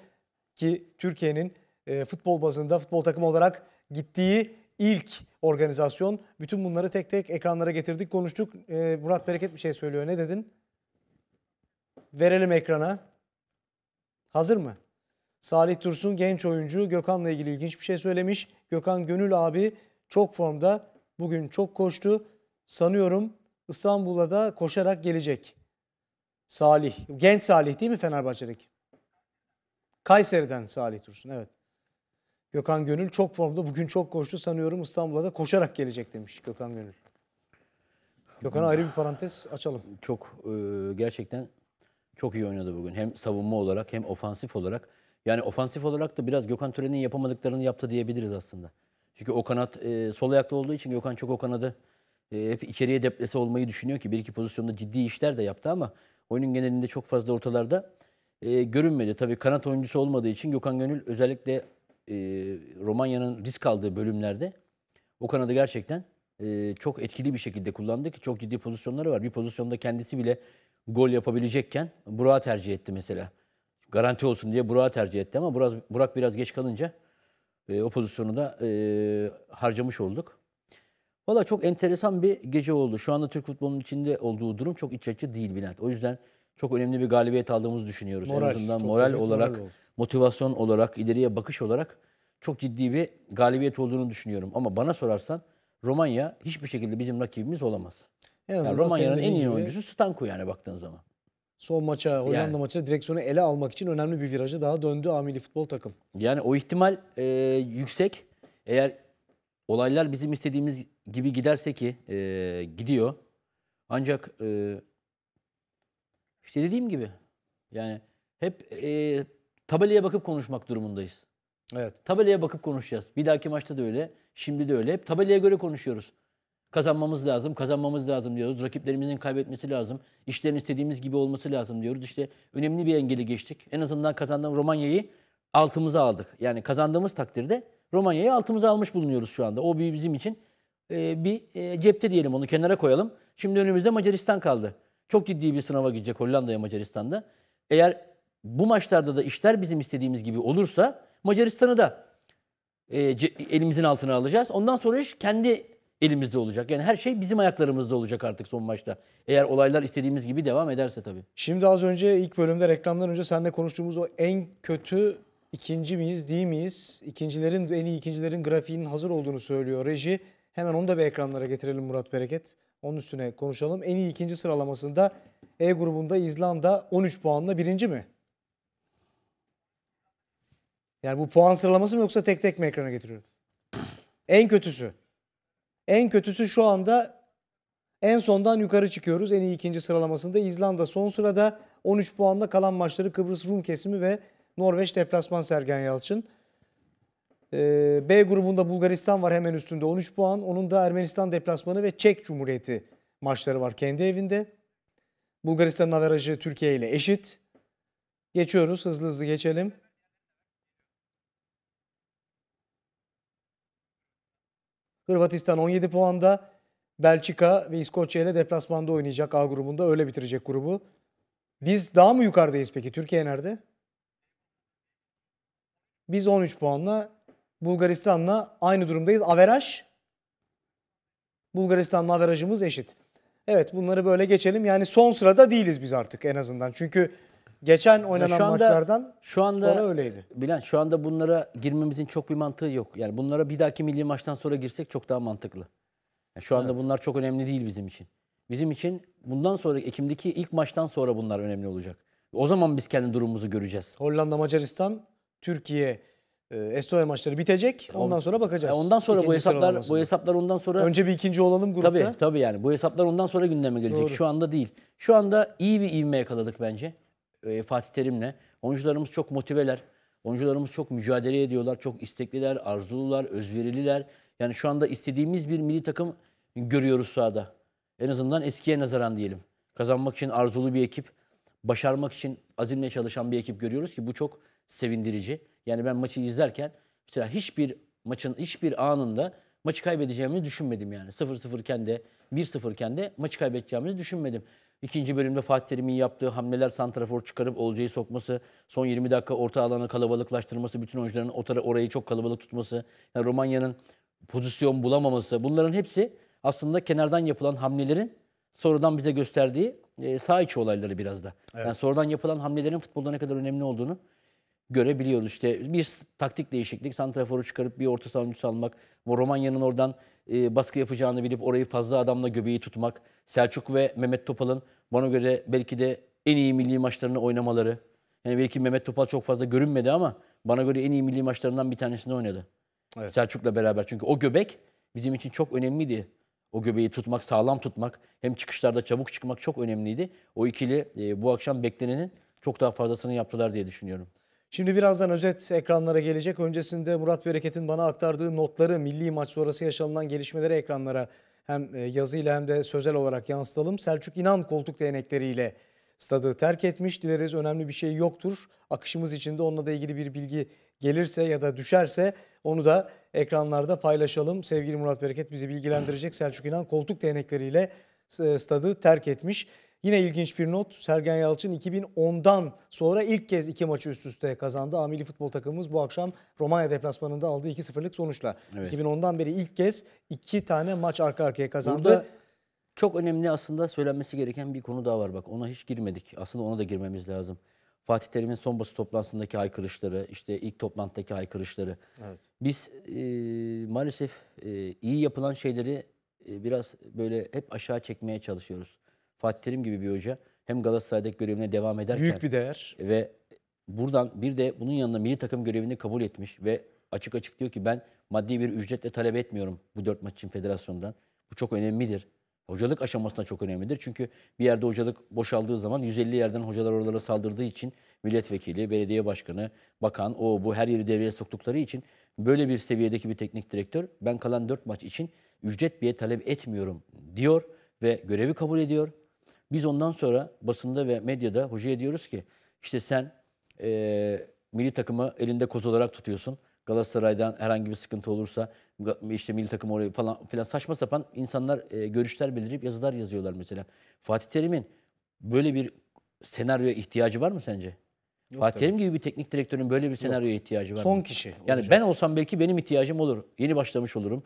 ki Türkiye'nin e, futbol bazında futbol takımı olarak gittiği ilk organizasyon. Bütün bunları tek tek ekranlara getirdik, konuştuk. E, Murat Bereket bir şey söylüyor. Ne dedin? Verelim ekrana. Hazır mı? Salih Tursun genç oyuncu Gökhan'la ilgili ilginç bir şey söylemiş. Gökhan Gönül abi çok formda. Bugün çok koştu sanıyorum İstanbul'a da koşarak gelecek. Salih, genç Salih değil mi Fenerbahçe'deki? Kayseri'den Salih Tursun, evet. Gökhan Gönül çok formda. Bugün çok koştu sanıyorum İstanbul'a da koşarak gelecek demiş Gökhan Gönül. Gökhan'a ayrı bir parantez açalım. Çok e, gerçekten çok iyi oynadı bugün. Hem savunma olarak hem ofansif olarak. Yani ofansif olarak da biraz Gökhan Tören'in yapamadıklarını yaptı diyebiliriz aslında. Çünkü o kanat e, sol ayaklı olduğu için Gökhan çok o kanadı e, hep içeriye deplese olmayı düşünüyor ki bir iki pozisyonda ciddi işler de yaptı ama oyunun genelinde çok fazla ortalarda e, görünmedi. Tabii kanat oyuncusu olmadığı için Gökhan Gönül özellikle e, Romanya'nın risk aldığı bölümlerde o kanadı gerçekten e, çok etkili bir şekilde kullandı ki çok ciddi pozisyonları var. Bir pozisyonda kendisi bile gol yapabilecekken Burak'ı tercih etti mesela. Garanti olsun diye Burak'ı tercih etti ama Burak, Burak biraz geç kalınca e, o pozisyonu da e, harcamış olduk. Valla çok enteresan bir gece oldu. Şu anda Türk futbolunun içinde olduğu durum çok iç açıcı değil Bülent. O yüzden çok önemli bir galibiyet aldığımızı düşünüyoruz. Moral, en azından moral olarak, moral motivasyon olarak, ileriye bakış olarak çok ciddi bir galibiyet olduğunu düşünüyorum. Ama bana sorarsan Romanya hiçbir şekilde bizim rakibimiz olamaz. En azından yani Romanya'nın en iyi oyuncusu Stanko yani baktığın zaman. Son maça, Hollanda yani, maçına direksiyonu ele almak için önemli bir virajı daha döndü Amili futbol takım. Yani o ihtimal e, yüksek. Eğer olaylar bizim istediğimiz gibi giderse ki e, gidiyor. Ancak e, işte dediğim gibi yani hep e, tabelaya bakıp konuşmak durumundayız. Evet. Tabelaya bakıp konuşacağız. Bir dahaki maçta da öyle, şimdi de öyle. Hep tabelaya göre konuşuyoruz. Kazanmamız lazım, kazanmamız lazım diyoruz. Rakiplerimizin kaybetmesi lazım. İşlerin istediğimiz gibi olması lazım diyoruz. İşte önemli bir engeli geçtik. En azından kazandığım Romanya'yı altımıza aldık. Yani kazandığımız takdirde Romanya'yı altımıza almış bulunuyoruz şu anda. O bir bizim için e, bir e, cepte diyelim onu kenara koyalım. Şimdi önümüzde Macaristan kaldı. Çok ciddi bir sınava gidecek Hollanda'ya Macaristan'da. Eğer bu maçlarda da işler bizim istediğimiz gibi olursa Macaristan'ı da e, elimizin altına alacağız. Ondan sonra iş kendi elimizde olacak. Yani her şey bizim ayaklarımızda olacak artık son maçta. Eğer olaylar istediğimiz gibi devam ederse tabii. Şimdi az önce ilk bölümde reklamdan önce seninle konuştuğumuz o en kötü ikinci miyiz değil miyiz? İkincilerin en iyi ikincilerin grafiğinin hazır olduğunu söylüyor reji. Hemen onu da bir ekranlara getirelim Murat Bereket. Onun üstüne konuşalım. En iyi ikinci sıralamasında E grubunda İzlanda 13 puanla birinci mi? Yani bu puan sıralaması mı yoksa tek tek mi ekrana getiriyorum? En kötüsü. En kötüsü şu anda en sondan yukarı çıkıyoruz. En iyi ikinci sıralamasında İzlanda son sırada 13 puanla kalan maçları Kıbrıs Rum kesimi ve Norveç deplasman Sergen Yalçın. Ee, B grubunda Bulgaristan var hemen üstünde 13 puan. Onun da Ermenistan deplasmanı ve Çek Cumhuriyeti maçları var kendi evinde. Bulgaristan'ın averajı Türkiye ile eşit. Geçiyoruz hızlı hızlı geçelim. Hırvatistan 17 puanda. Belçika ve İskoçya ile deplasmanda oynayacak A grubunda. Öyle bitirecek grubu. Biz daha mı yukarıdayız peki? Türkiye nerede? Biz 13 puanla Bulgaristan'la aynı durumdayız. Averaj Bulgaristan'la averajımız eşit. Evet bunları böyle geçelim. Yani son sırada değiliz biz artık en azından. Çünkü geçen oynanan şu anda, maçlardan şu anda, sonra öyleydi. Bilen şu anda bunlara girmemizin çok bir mantığı yok. Yani bunlara bir dahaki milli maçtan sonra girsek çok daha mantıklı. Yani şu anda evet. bunlar çok önemli değil bizim için. Bizim için bundan sonra Ekim'deki ilk maçtan sonra bunlar önemli olacak. O zaman biz kendi durumumuzu göreceğiz. Hollanda, Macaristan, Türkiye, e, Estonya maçları bitecek. Ondan sonra bakacağız. E, ondan sonra İkinci bu hesaplar bu hesaplar ondan sonra Önce bir ikinci olalım grupta. Tabii tabii yani bu hesaplar ondan sonra gündeme gelecek. Doğru. Şu anda değil. Şu anda iyi bir ivme yakaladık bence. E, Fatih Terim'le. Oyuncularımız çok motiveler. Oyuncularımız çok mücadele ediyorlar. Çok istekliler, arzulular, özverililer. Yani şu anda istediğimiz bir milli takım görüyoruz sahada. En azından eskiye nazaran diyelim. Kazanmak için arzulu bir ekip, başarmak için azimle çalışan bir ekip görüyoruz ki bu çok sevindirici. Yani ben maçı izlerken mesela hiçbir maçın hiçbir anında maçı kaybedeceğimi düşünmedim yani. 0-0 iken de 1-0 iken de maçı kaybedeceğimizi düşünmedim. İkinci bölümde Fatih Terim'in yaptığı hamleler santrafor çıkarıp Olcay'ı sokması, son 20 dakika orta alanı kalabalıklaştırması, bütün oyuncuların otara, orayı çok kalabalık tutması, yani Romanya'nın pozisyon bulamaması bunların hepsi aslında kenardan yapılan hamlelerin sonradan bize gösterdiği e, sağ içi olayları biraz da. Evet. Yani sonradan yapılan hamlelerin futbolda ne kadar önemli olduğunu görebiliyoruz. İşte bir taktik değişiklik, santraforu çıkarıp bir orta sahancı salmak, Romanya'nın oradan e, baskı yapacağını bilip orayı fazla adamla göbeği tutmak, Selçuk ve Mehmet Topal'ın bana göre belki de en iyi milli maçlarını oynamaları. Yani belki Mehmet Topal çok fazla görünmedi ama bana göre en iyi milli maçlarından bir tanesini oynadı. Evet. Selçuk'la beraber. Çünkü o göbek bizim için çok önemliydi. O göbeği tutmak, sağlam tutmak, hem çıkışlarda çabuk çıkmak çok önemliydi. O ikili e, bu akşam beklenenin çok daha fazlasını yaptılar diye düşünüyorum. Şimdi birazdan özet ekranlara gelecek. Öncesinde Murat Bereket'in bana aktardığı notları, milli maç sonrası yaşanılan gelişmeleri ekranlara hem e, yazıyla hem de sözel olarak yansıtalım. Selçuk İnan koltuk değnekleriyle stadı terk etmiş. Dileriz önemli bir şey yoktur. Akışımız içinde onunla da ilgili bir bilgi gelirse ya da düşerse onu da ekranlarda paylaşalım. Sevgili Murat Bereket bizi bilgilendirecek. Selçuk İnan koltuk değnekleriyle e, stadı terk etmiş. Yine ilginç bir not Sergen Yalçın 2010'dan sonra ilk kez iki maçı üst üste kazandı. Amili futbol takımımız bu akşam Romanya deplasmanında aldığı 2-0'lık sonuçla. Evet. 2010'dan beri ilk kez iki tane maç arka arkaya kazandı. Burada çok önemli aslında söylenmesi gereken bir konu daha var bak ona hiç girmedik. Aslında ona da girmemiz lazım. Fatih Terim'in son basın toplantısındaki haykırışları, işte ilk toplantıdaki haykırışları. Evet. Biz e, maalesef e, iyi yapılan şeyleri e, biraz böyle hep aşağı çekmeye çalışıyoruz. Fatih Terim gibi bir hoca hem Galatasaray'daki görevine devam ederken büyük bir değer ve buradan bir de bunun yanında milli takım görevini kabul etmiş ve açık açık diyor ki ben maddi bir ücretle talep etmiyorum bu dört maç için federasyondan. Bu çok önemlidir. Hocalık aşamasında çok önemlidir. Çünkü bir yerde hocalık boşaldığı zaman 150 yerden hocalar oralara saldırdığı için milletvekili, belediye başkanı, bakan, o bu her yeri devreye soktukları için böyle bir seviyedeki bir teknik direktör ben kalan 4 maç için ücret bile talep etmiyorum diyor ve görevi kabul ediyor. Biz ondan sonra basında ve medyada hocaya diyoruz ki işte sen e, milli takımı elinde koz olarak tutuyorsun. Galatasaray'dan herhangi bir sıkıntı olursa işte milli takım oraya falan filan saçma sapan insanlar e, görüşler belirip yazılar yazıyorlar mesela. Fatih Terim'in böyle bir senaryoya ihtiyacı var mı sence? Yok Fatih Terim gibi bir teknik direktörün böyle bir senaryoya ihtiyacı var Son mı? kişi. Yani olacak. ben olsam belki benim ihtiyacım olur. Yeni başlamış olurum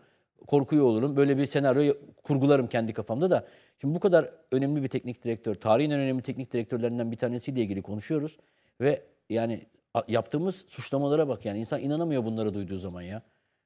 korkuyor olurum. Böyle bir senaryo kurgularım kendi kafamda da. Şimdi bu kadar önemli bir teknik direktör, tarihin en önemli teknik direktörlerinden bir tanesiyle ilgili konuşuyoruz. Ve yani yaptığımız suçlamalara bak yani insan inanamıyor bunları duyduğu zaman ya.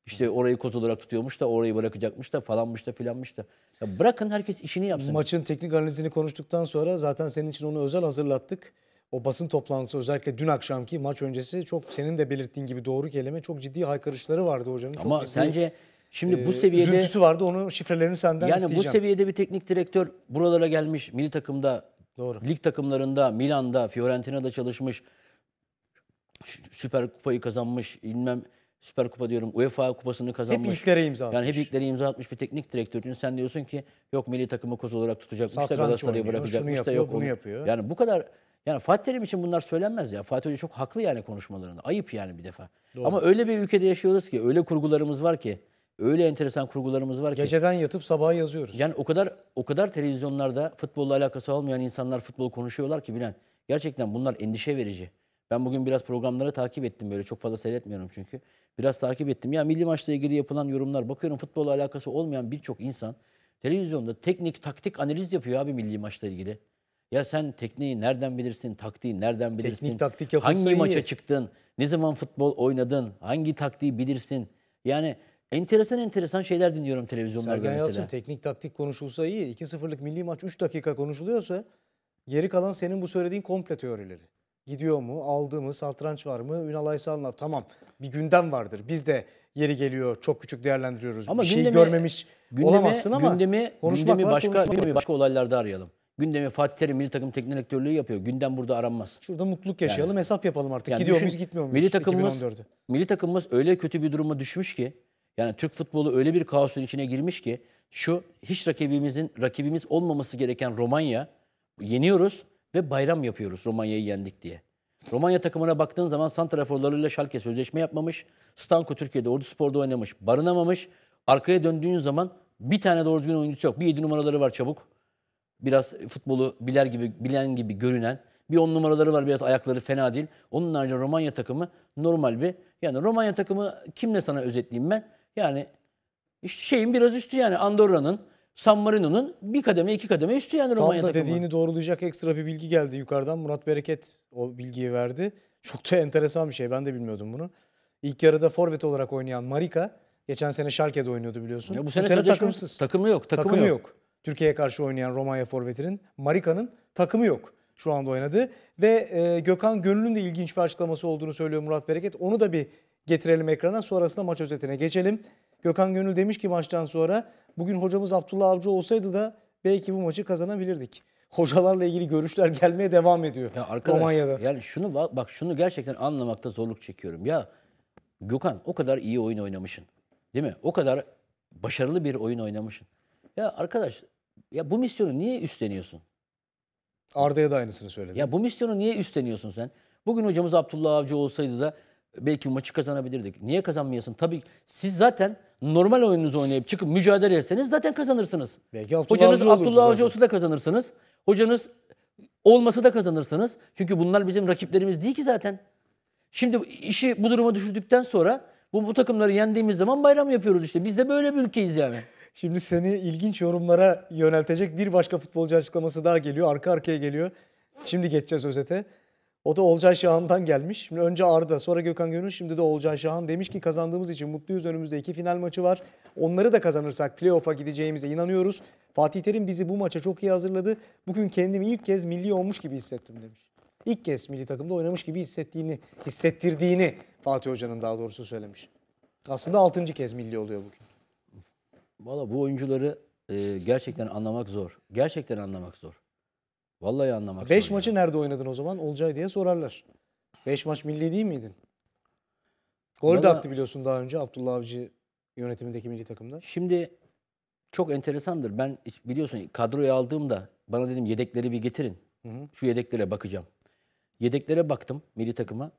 İşte orayı koz olarak tutuyormuş da orayı bırakacakmış da falanmış da filanmış da. Ya bırakın herkes işini yapsın. Maçın teknik analizini konuştuktan sonra zaten senin için onu özel hazırlattık. O basın toplantısı özellikle dün akşamki maç öncesi çok senin de belirttiğin gibi doğru kelime çok ciddi haykırışları vardı hocanın. Ama çok ciddi... sence Şimdi bu ee, seviyede üzüntüsü vardı. Onun şifrelerini senden yani isteyeceğim. Yani bu seviyede bir teknik direktör buralara gelmiş, milli takımda, Doğru. lig takımlarında, Milan'da, Fiorentina'da çalışmış. Süper Kupayı kazanmış, bilmem Süper Kupa diyorum, UEFA Kupası'nı kazanmış. Hep ilklere imza atmış. Yani hep ilklere imza atmış bir teknik direktörün. Sen diyorsun ki yok milli takımı koz olarak tutacakmış da Galatasaray'ı bırakacakmış yapıyor, da yok. Bunu onu. yapıyor. Yani bu kadar yani Fatih Terim için bunlar söylenmez ya. Fatih Hoca çok haklı yani konuşmalarında. Ayıp yani bir defa. Doğru. Ama öyle bir ülkede yaşıyoruz ki, öyle kurgularımız var ki öyle enteresan kurgularımız var ki. Geceden yatıp sabaha yazıyoruz. Yani o kadar o kadar televizyonlarda futbolla alakası olmayan insanlar futbol konuşuyorlar ki bilen. Gerçekten bunlar endişe verici. Ben bugün biraz programları takip ettim böyle çok fazla seyretmiyorum çünkü. Biraz takip ettim. Ya milli maçla ilgili yapılan yorumlar bakıyorum futbolla alakası olmayan birçok insan televizyonda teknik taktik analiz yapıyor abi milli maçla ilgili. Ya sen tekniği nereden bilirsin, taktiği nereden bilirsin? Teknik taktik yapılsa Hangi iyi. maça çıktın? Ne zaman futbol oynadın? Hangi taktiği bilirsin? Yani enteresan enteresan şeyler dinliyorum televizyonlarda Sergen mesela. Yalçın teknik taktik konuşulsa iyi. 2-0'lık milli maç 3 dakika konuşuluyorsa geri kalan senin bu söylediğin komple teorileri. Gidiyor mu, aldı mı, satranç var mı, Ünal Aysal'la tamam bir gündem vardır. Biz de yeri geliyor çok küçük değerlendiriyoruz. Ama bir şey gündemi, şey görmemiş gündemi, olamazsın ama gündemi, konuşmak gündemi var, başka, konuşmak gündemi başka olaylarda arayalım. Gündemi Fatih Terim milli takım teknik direktörlüğü yapıyor. Gündem burada aranmaz. Şurada mutluluk yaşayalım, yani, hesap yapalım artık. Yani Gidiyor düşün, muyuz, gitmiyor muyuz? Milli takımımız, 2014'de. milli takımımız öyle kötü bir duruma düşmüş ki yani Türk futbolu öyle bir kaosun içine girmiş ki şu hiç rakibimizin rakibimiz olmaması gereken Romanya yeniyoruz ve bayram yapıyoruz Romanya'yı yendik diye. Romanya takımına baktığın zaman santraforlarıyla Schalke sözleşme yapmamış. Stanko Türkiye'de Ordu Spor'da oynamış. Barınamamış. Arkaya döndüğün zaman bir tane doğru düzgün oyuncusu yok. Bir 7 numaraları var çabuk. Biraz futbolu biler gibi, bilen gibi görünen. Bir 10 numaraları var biraz ayakları fena değil. Onun haricinde Romanya takımı normal bir. Yani Romanya takımı kimle sana özetleyeyim ben? Yani işte şeyin biraz üstü yani Andorra'nın, San Marino'nun bir kademe iki kademe üstü yani Tam Romanya Tam da takımı. dediğini doğrulayacak ekstra bir bilgi geldi yukarıdan. Murat Bereket o bilgiyi verdi. Çok da enteresan bir şey. Ben de bilmiyordum bunu. İlk yarıda forvet olarak oynayan Marika geçen sene Schalke'de oynuyordu biliyorsun. Ya bu sene, bu sene takımsız. Takımı yok. Takımı, takımı yok. yok. Türkiye'ye karşı oynayan Romanya forvetinin Marika'nın takımı yok şu anda oynadı. Ve e, Gökhan Gönül'ün de ilginç bir açıklaması olduğunu söylüyor Murat Bereket. Onu da bir getirelim ekrana. Sonrasında maç özetine geçelim. Gökhan Gönül demiş ki maçtan sonra bugün hocamız Abdullah Avcı olsaydı da belki bu maçı kazanabilirdik. Hocalarla ilgili görüşler gelmeye devam ediyor ya arkadaş, Romanya'da. Yani şunu bak şunu gerçekten anlamakta zorluk çekiyorum. Ya Gökhan o kadar iyi oyun oynamışsın. Değil mi? O kadar başarılı bir oyun oynamışsın. Ya arkadaş ya bu misyonu niye üstleniyorsun? Arda'ya da aynısını söyledi. Ya bu misyonu niye üstleniyorsun sen? Bugün hocamız Abdullah Avcı olsaydı da belki maçı kazanabilirdik. Niye kazanmayasın? Tabii siz zaten normal oyununuzu oynayıp çıkıp mücadele etseniz zaten kazanırsınız. Belki Abdullah Hocanız Avcı Abdullah Avcı olsa da kazanırsınız. Hocanız olmasa da kazanırsınız. Çünkü bunlar bizim rakiplerimiz değil ki zaten. Şimdi işi bu duruma düşürdükten sonra bu, bu takımları yendiğimiz zaman bayram yapıyoruz işte. Biz de böyle bir ülkeyiz yani. Şimdi seni ilginç yorumlara yöneltecek bir başka futbolcu açıklaması daha geliyor. Arka arkaya geliyor. Şimdi geçeceğiz özete. O da Olcay Şahan'dan gelmiş. Şimdi önce Arda, sonra Gökhan Gönül, şimdi de Olcay Şahan. Demiş ki kazandığımız için mutluyuz. Önümüzde iki final maçı var. Onları da kazanırsak playoff'a gideceğimize inanıyoruz. Fatih Terim bizi bu maça çok iyi hazırladı. Bugün kendimi ilk kez milli olmuş gibi hissettim demiş. İlk kez milli takımda oynamış gibi hissettiğini, hissettirdiğini Fatih Hoca'nın daha doğrusu söylemiş. Aslında altıncı kez milli oluyor bugün. Valla bu oyuncuları e, gerçekten anlamak zor. Gerçekten anlamak zor. Vallahi anlamak 5 maçı nerede oynadın o zaman? Olcay diye sorarlar. 5 maç milli değil miydin? Gol de attı biliyorsun daha önce Abdullah Avcı yönetimindeki milli takımda. Şimdi çok enteresandır. Ben biliyorsun kadroyu aldığımda bana dedim yedekleri bir getirin. Hı hı. Şu yedeklere bakacağım. Yedeklere baktım milli takıma.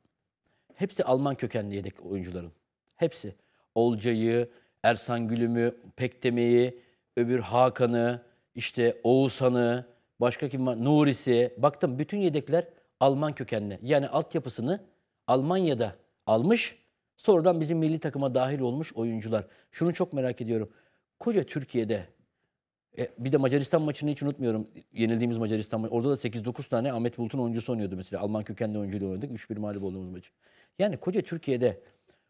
Hepsi Alman kökenli yedek oyuncuların. Hepsi. Olcay'ı, Ersan Gülüm'ü, Pektemeyi, öbür Hakan'ı, işte Oğuzhan'ı, Başka kim var? Nurisi. Baktım bütün yedekler Alman kökenli. Yani altyapısını Almanya'da almış. Sonradan bizim milli takıma dahil olmuş oyuncular. Şunu çok merak ediyorum. Koca Türkiye'de e, bir de Macaristan maçını hiç unutmuyorum. Yenildiğimiz Macaristan maçı. Orada da 8-9 tane Ahmet Bulut'un oyuncusu oynuyordu mesela. Alman kökenli oyuncuyla oynadık. 3-1 mağlup olduğumuz maçı. Yani koca Türkiye'de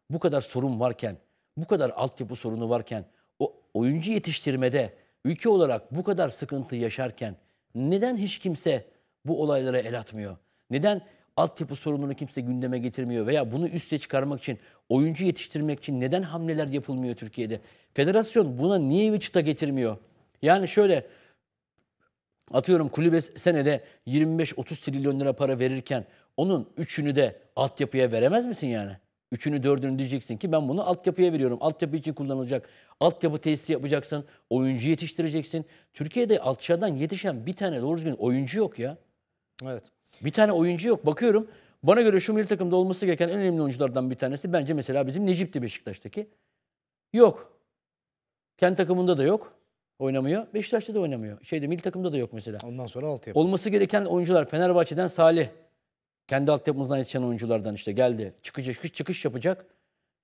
bu kadar sorun varken, bu kadar altyapı sorunu varken, o oyuncu yetiştirmede ülke olarak bu kadar sıkıntı yaşarken neden hiç kimse bu olaylara el atmıyor? Neden altyapı sorununu kimse gündeme getirmiyor veya bunu üste çıkarmak için, oyuncu yetiştirmek için neden hamleler yapılmıyor Türkiye'de? Federasyon buna niye bir çıta getirmiyor? Yani şöyle atıyorum kulübe senede 25-30 trilyon lira para verirken onun üçünü de altyapıya veremez misin yani? Üçünü dördünü diyeceksin ki ben bunu altyapıya veriyorum. Altyapı için kullanılacak. Altyapı tesisi yapacaksın. Oyuncu yetiştireceksin. Türkiye'de alçadan yetişen bir tane doğru düzgün oyuncu yok ya. Evet. Bir tane oyuncu yok. Bakıyorum bana göre şu milli takımda olması gereken en önemli oyunculardan bir tanesi bence mesela bizim Necip'ti Beşiktaş'taki. Yok. Kent takımında da yok. Oynamıyor. Beşiktaş'ta da oynamıyor. Şeyde milli takımda da yok mesela. Ondan sonra altyapı. Olması gereken oyuncular Fenerbahçe'den Salih. Kendi altyapımızdan yetişen oyunculardan işte geldi. Çıkacak, çıkış, çıkış yapacak.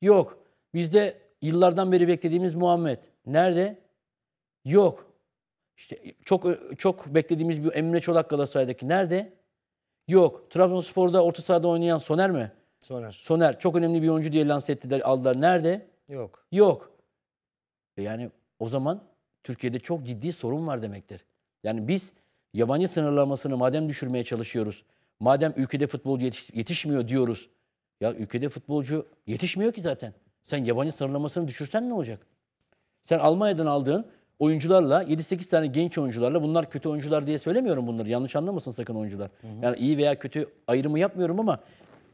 Yok. Bizde Yıllardan beri beklediğimiz Muhammed. Nerede? Yok. İşte çok çok beklediğimiz bir Emre Çolak Galatasaray'daki nerede? Yok. Trabzonspor'da orta sahada oynayan Soner mi? Soner. Soner çok önemli bir oyuncu diye lanse ettiler, aldılar. Nerede? Yok. Yok. E yani o zaman Türkiye'de çok ciddi sorun var demektir. Yani biz yabancı sınırlamasını madem düşürmeye çalışıyoruz, madem ülkede futbolcu yetiş yetişmiyor diyoruz. Ya ülkede futbolcu yetişmiyor ki zaten. Sen yabancı sınırlamasını düşürsen ne olacak? Sen Almanya'dan aldığın oyuncularla 7-8 tane genç oyuncularla bunlar kötü oyuncular diye söylemiyorum bunları. Yanlış anlamasın sakın oyuncular. Hı hı. Yani iyi veya kötü ayrımı yapmıyorum ama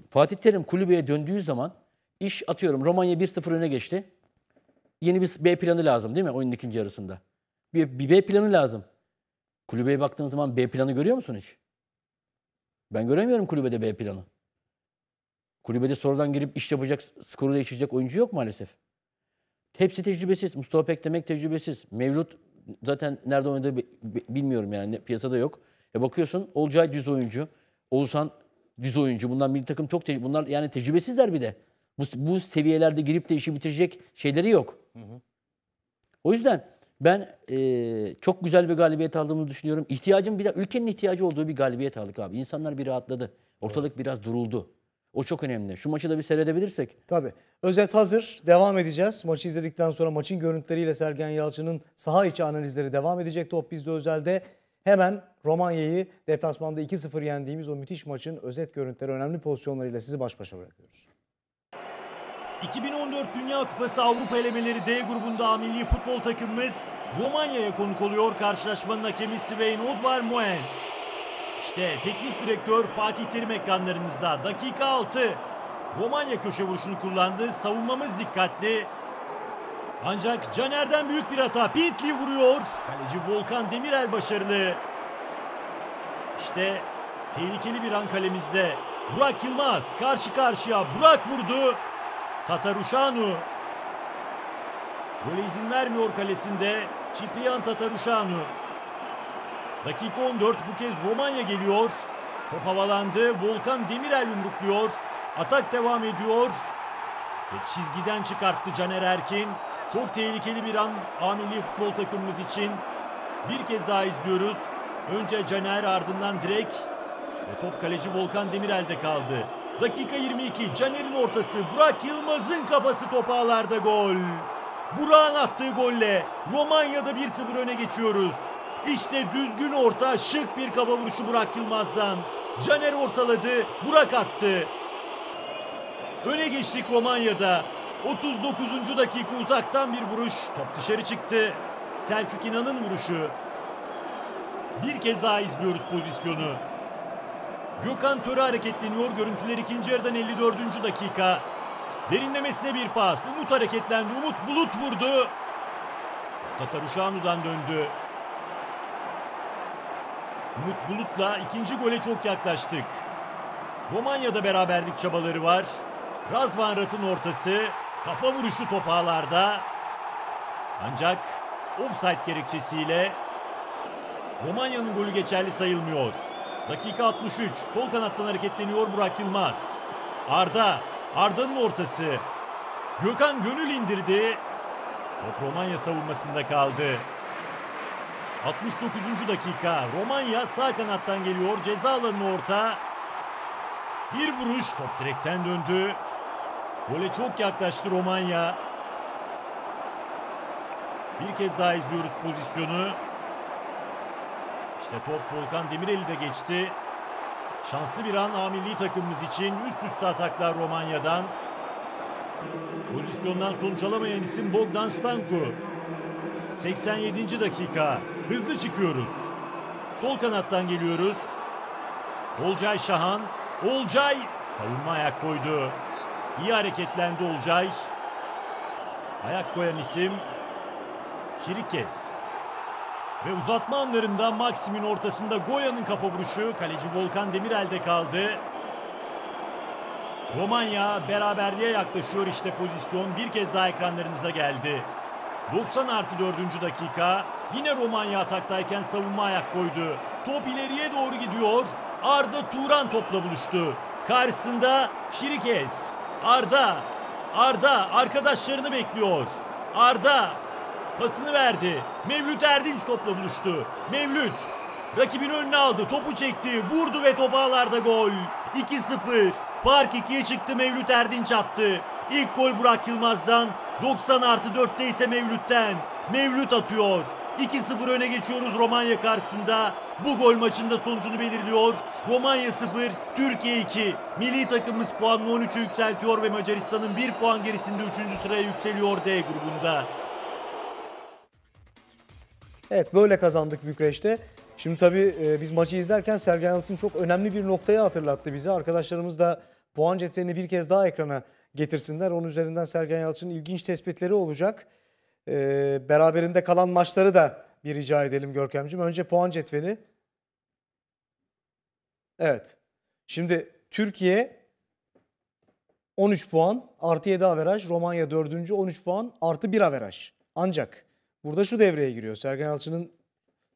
Fatih Terim kulübeye döndüğü zaman iş atıyorum Romanya 1-0 öne geçti. Yeni bir B planı lazım değil mi oyunun ikinci yarısında? Bir, bir B planı lazım. Kulübeye baktığınız zaman B planı görüyor musun hiç? Ben göremiyorum kulübede B planı. Kulübede sorudan girip iş yapacak, skoru değiştirecek oyuncu yok maalesef. Hepsi tecrübesiz. Mustafa Pek demek tecrübesiz. Mevlut zaten nerede oynadığı bilmiyorum yani piyasada yok. E bakıyorsun Olcay düz oyuncu. Oğuzhan düz oyuncu. Bunlar bir takım çok tecrübesiz. Bunlar yani tecrübesizler bir de. Bu, bu seviyelerde girip de işi bitirecek şeyleri yok. Hı hı. O yüzden ben e, çok güzel bir galibiyet aldığımızı düşünüyorum. İhtiyacım bir de ülkenin ihtiyacı olduğu bir galibiyet aldık abi. İnsanlar bir rahatladı. Ortalık evet. biraz duruldu. O çok önemli. Şu maçı da bir seyredebilirsek. Tabii. Özet hazır. Devam edeceğiz. Maçı izledikten sonra maçın görüntüleriyle Sergen Yalçın'ın saha içi analizleri devam edecek. Top bizde özelde. Hemen Romanya'yı deplasmanda 2-0 yendiğimiz o müthiş maçın özet görüntüleri önemli pozisyonlarıyla sizi baş başa bırakıyoruz. 2014 Dünya Kupası Avrupa elemeleri D grubunda milli futbol takımımız Romanya'ya konuk oluyor. Karşılaşmanın hakemi Svein Odvar Moen. İşte teknik direktör Fatih Terim ekranlarınızda dakika 6. Romanya köşe vuruşunu kullandı. Savunmamız dikkatli. Ancak Caner'den büyük bir hata. Bentley vuruyor. Kaleci Volkan Demirel başarılı. İşte tehlikeli bir an kalemizde. Burak Yılmaz karşı karşıya. Burak vurdu. Tataruşanu. Gole izin vermiyor kalesinde. Ciprian Tataruşanu. Dakika 14 bu kez Romanya geliyor. Top havalandı. Volkan Demirel yumrukluyor. Atak devam ediyor. Ve çizgiden çıkarttı Caner Erkin. Çok tehlikeli bir an amili futbol takımımız için. Bir kez daha izliyoruz. Önce Caner ardından direkt ve top kaleci Volkan Demirel'de kaldı. Dakika 22 Caner'in ortası Burak Yılmaz'ın kafası topağlarda gol. Burak'ın attığı golle Romanya'da 1-0 öne geçiyoruz. İşte düzgün orta şık bir kaba vuruşu Burak Yılmaz'dan. Caner ortaladı, Burak attı. Öne geçtik Romanya'da. 39. dakika uzaktan bir vuruş. Top dışarı çıktı. Selçuk İnan'ın vuruşu. Bir kez daha izliyoruz pozisyonu. Gökhan Töre hareketleniyor. Görüntüler ikinci yarıdan 54. dakika. Derinlemesine bir pas. Umut hareketlendi. Umut Bulut vurdu. Tatar Uşanu'dan döndü. Umut Bulut'la ikinci gole çok yaklaştık. Romanya'da beraberlik çabaları var. Razvan Rat'ın ortası, kafa vuruşu topağlarda. Ancak offside gerekçesiyle Romanya'nın golü geçerli sayılmıyor. Dakika 63. Sol kanattan hareketleniyor Burak Yılmaz. Arda. Arda'nın ortası. Gökhan Gönül indirdi. Top Romanya savunmasında kaldı. 69. dakika Romanya sağ kanattan geliyor ceza alanının orta. Bir vuruş top direkten döndü. Gole çok yaklaştı Romanya. Bir kez daha izliyoruz pozisyonu. İşte top Volkan Demirel'i de geçti. Şanslı bir an amilli takımımız için üst üste ataklar Romanya'dan. Pozisyondan sonuç alamayan isim Bogdan Stanku. 87. dakika. Hızlı çıkıyoruz. Sol kanattan geliyoruz. Olcay Şahan. Olcay savunma ayak koydu. İyi hareketlendi Olcay. Ayak koyan isim Şirikes. Ve uzatma anlarında maksimin ortasında Goya'nın kafa vuruşu kaleci Volkan Demirel'de kaldı. Romanya beraberliğe yaklaşıyor işte pozisyon bir kez daha ekranlarınıza geldi. 90 artı 4. dakika yine Romanya ataktayken savunma ayak koydu. Top ileriye doğru gidiyor. Arda Turan topla buluştu. Karşısında Şirikes. Arda. Arda arkadaşlarını bekliyor. Arda pasını verdi. Mevlüt Erdinç topla buluştu. Mevlüt rakibini önüne aldı. Topu çekti. Vurdu ve top ağlarda gol. 2-0. Park 2'ye çıktı. Mevlüt Erdinç attı. İlk gol Burak Yılmaz'dan 90 artı 4'te ise Mevlüt'ten. Mevlüt atıyor. 2-0 öne geçiyoruz Romanya karşısında. Bu gol maçında sonucunu belirliyor. Romanya 0, Türkiye 2. Milli takımımız puanını 13'e yükseltiyor ve Macaristan'ın 1 puan gerisinde 3. sıraya yükseliyor D grubunda. Evet böyle kazandık Bükreş'te. Şimdi tabii e, biz maçı izlerken Sergen Yalçın çok önemli bir noktayı hatırlattı bize. Arkadaşlarımız da puan cetvelini bir kez daha ekrana getirsinler. Onun üzerinden Sergen Yalçın'ın ilginç tespitleri olacak. Ee, beraberinde kalan maçları da bir rica edelim Görkemciğim. Önce puan cetveli. Evet. Şimdi Türkiye 13 puan artı 7 averaj. Romanya 4. 13 puan artı 1 averaj. Ancak burada şu devreye giriyor. Sergen Yalçın'ın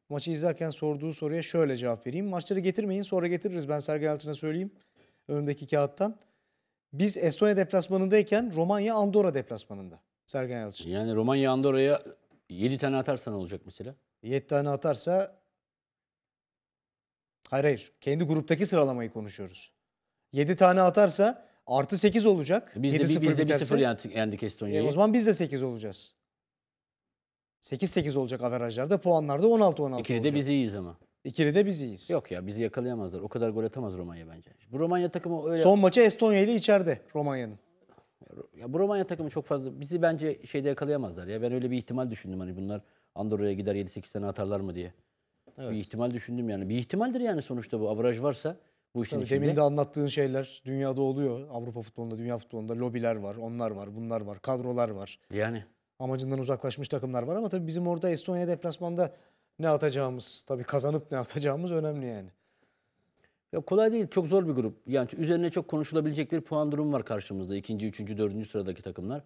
maçı izlerken sorduğu soruya şöyle cevap vereyim. Maçları getirmeyin sonra getiririz ben Sergen Yalçın'a söyleyeyim. Önümdeki kağıttan. Biz Estonya deplasmanındayken Romanya Andorra deplasmanında. Sergen Yalçın. Yani Romanya Andorra'ya 7 tane atarsa ne olacak mesela? 7 tane atarsa hayır hayır kendi gruptaki sıralamayı konuşuyoruz. 7 tane atarsa artı 8 olacak. Biz de, biz de bir 0 yendik Estonya'yı. E, o zaman biz de 8 olacağız. 8-8 olacak averajlarda puanlarda 16-16 olacak. İkili de biz iyiyiz ama. İkili de biz iyiyiz. Yok ya bizi yakalayamazlar. O kadar gol atamaz Romanya bence. Bu Romanya takımı öyle... Son maçı Estonya ile içeride Romanya'nın. Ya bu Romanya takımı çok fazla bizi bence şeyde yakalayamazlar. Ya ben öyle bir ihtimal düşündüm hani bunlar Andorra'ya gider 7-8 tane atarlar mı diye. Evet. Bir ihtimal düşündüm yani. Bir ihtimaldir yani sonuçta bu avraj varsa bu işin Tabii içinde. Demin de anlattığın şeyler dünyada oluyor. Avrupa futbolunda, dünya futbolunda lobiler var, onlar var, bunlar var, kadrolar var. Yani. Amacından uzaklaşmış takımlar var ama tabii bizim orada Estonya deplasmanda ne atacağımız tabii kazanıp ne atacağımız önemli yani. Ya kolay değil. Çok zor bir grup. Yani üzerine çok konuşulabilecek bir puan durum var karşımızda. ikinci üçüncü, dördüncü sıradaki takımlar.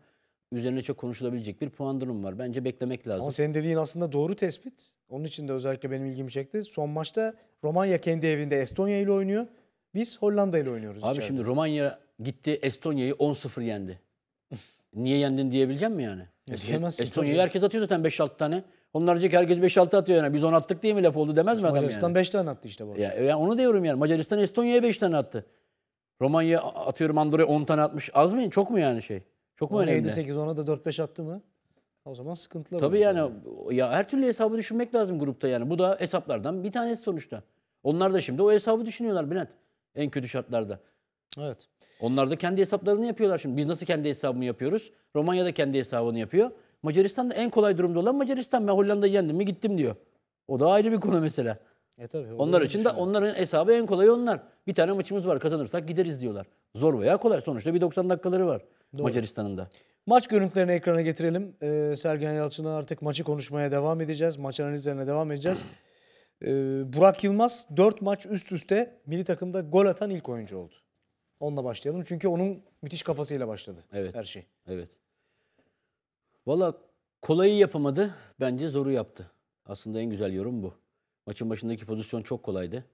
Üzerine çok konuşulabilecek bir puan durum var. Bence beklemek lazım. Ama senin dediğin aslında doğru tespit. Onun için de özellikle benim ilgimi çekti. Son maçta Romanya kendi evinde Estonya ile oynuyor. Biz Hollanda ile oynuyoruz. Abi içeride. şimdi Romanya gitti Estonya'yı 10-0 yendi. Niye yendin diyebileceğim mi yani? E, Estonya'yı herkes atıyor zaten 5-6 tane. Onlar diyecek herkes 5-6 atıyor yani. Biz 10 attık diye mi laf oldu demez mi adam Macaristan yani? 5 tane attı işte bu akşam. Ya, yani onu diyorum yani. Macaristan Estonya'ya 5 tane attı. Romanya atıyorum Andorra'ya 10 tane atmış. Az mı? Çok mu yani şey? Çok mu önemli? 7-8 ona da 4-5 attı mı? O zaman sıkıntılar Tabii yani, yani ya her türlü hesabı düşünmek lazım grupta yani. Bu da hesaplardan bir tanesi sonuçta. Onlar da şimdi o hesabı düşünüyorlar Bülent. En kötü şartlarda. Evet. Onlar da kendi hesaplarını yapıyorlar şimdi. Biz nasıl kendi hesabını yapıyoruz? Romanya da kendi hesabını yapıyor. Macaristan'da en kolay durumda olan Macaristan. Ben Hollanda'yı yendim mi gittim diyor. O da ayrı bir konu mesela. E tabii, onlar için de onların hesabı en kolay onlar. Bir tane maçımız var kazanırsak gideriz diyorlar. Zor veya kolay. Sonuçta bir 90 dakikaları var Macaristan'ın da. Maç görüntülerini ekrana getirelim. Ee, Sergen Yalçın'a artık maçı konuşmaya devam edeceğiz. Maç analizlerine devam edeceğiz. Ee, Burak Yılmaz 4 maç üst üste milli takımda gol atan ilk oyuncu oldu. Onunla başlayalım. Çünkü onun müthiş kafasıyla başladı evet. her şey. Evet. Valla kolayı yapamadı. Bence zoru yaptı. Aslında en güzel yorum bu. Maçın başındaki pozisyon çok kolaydı.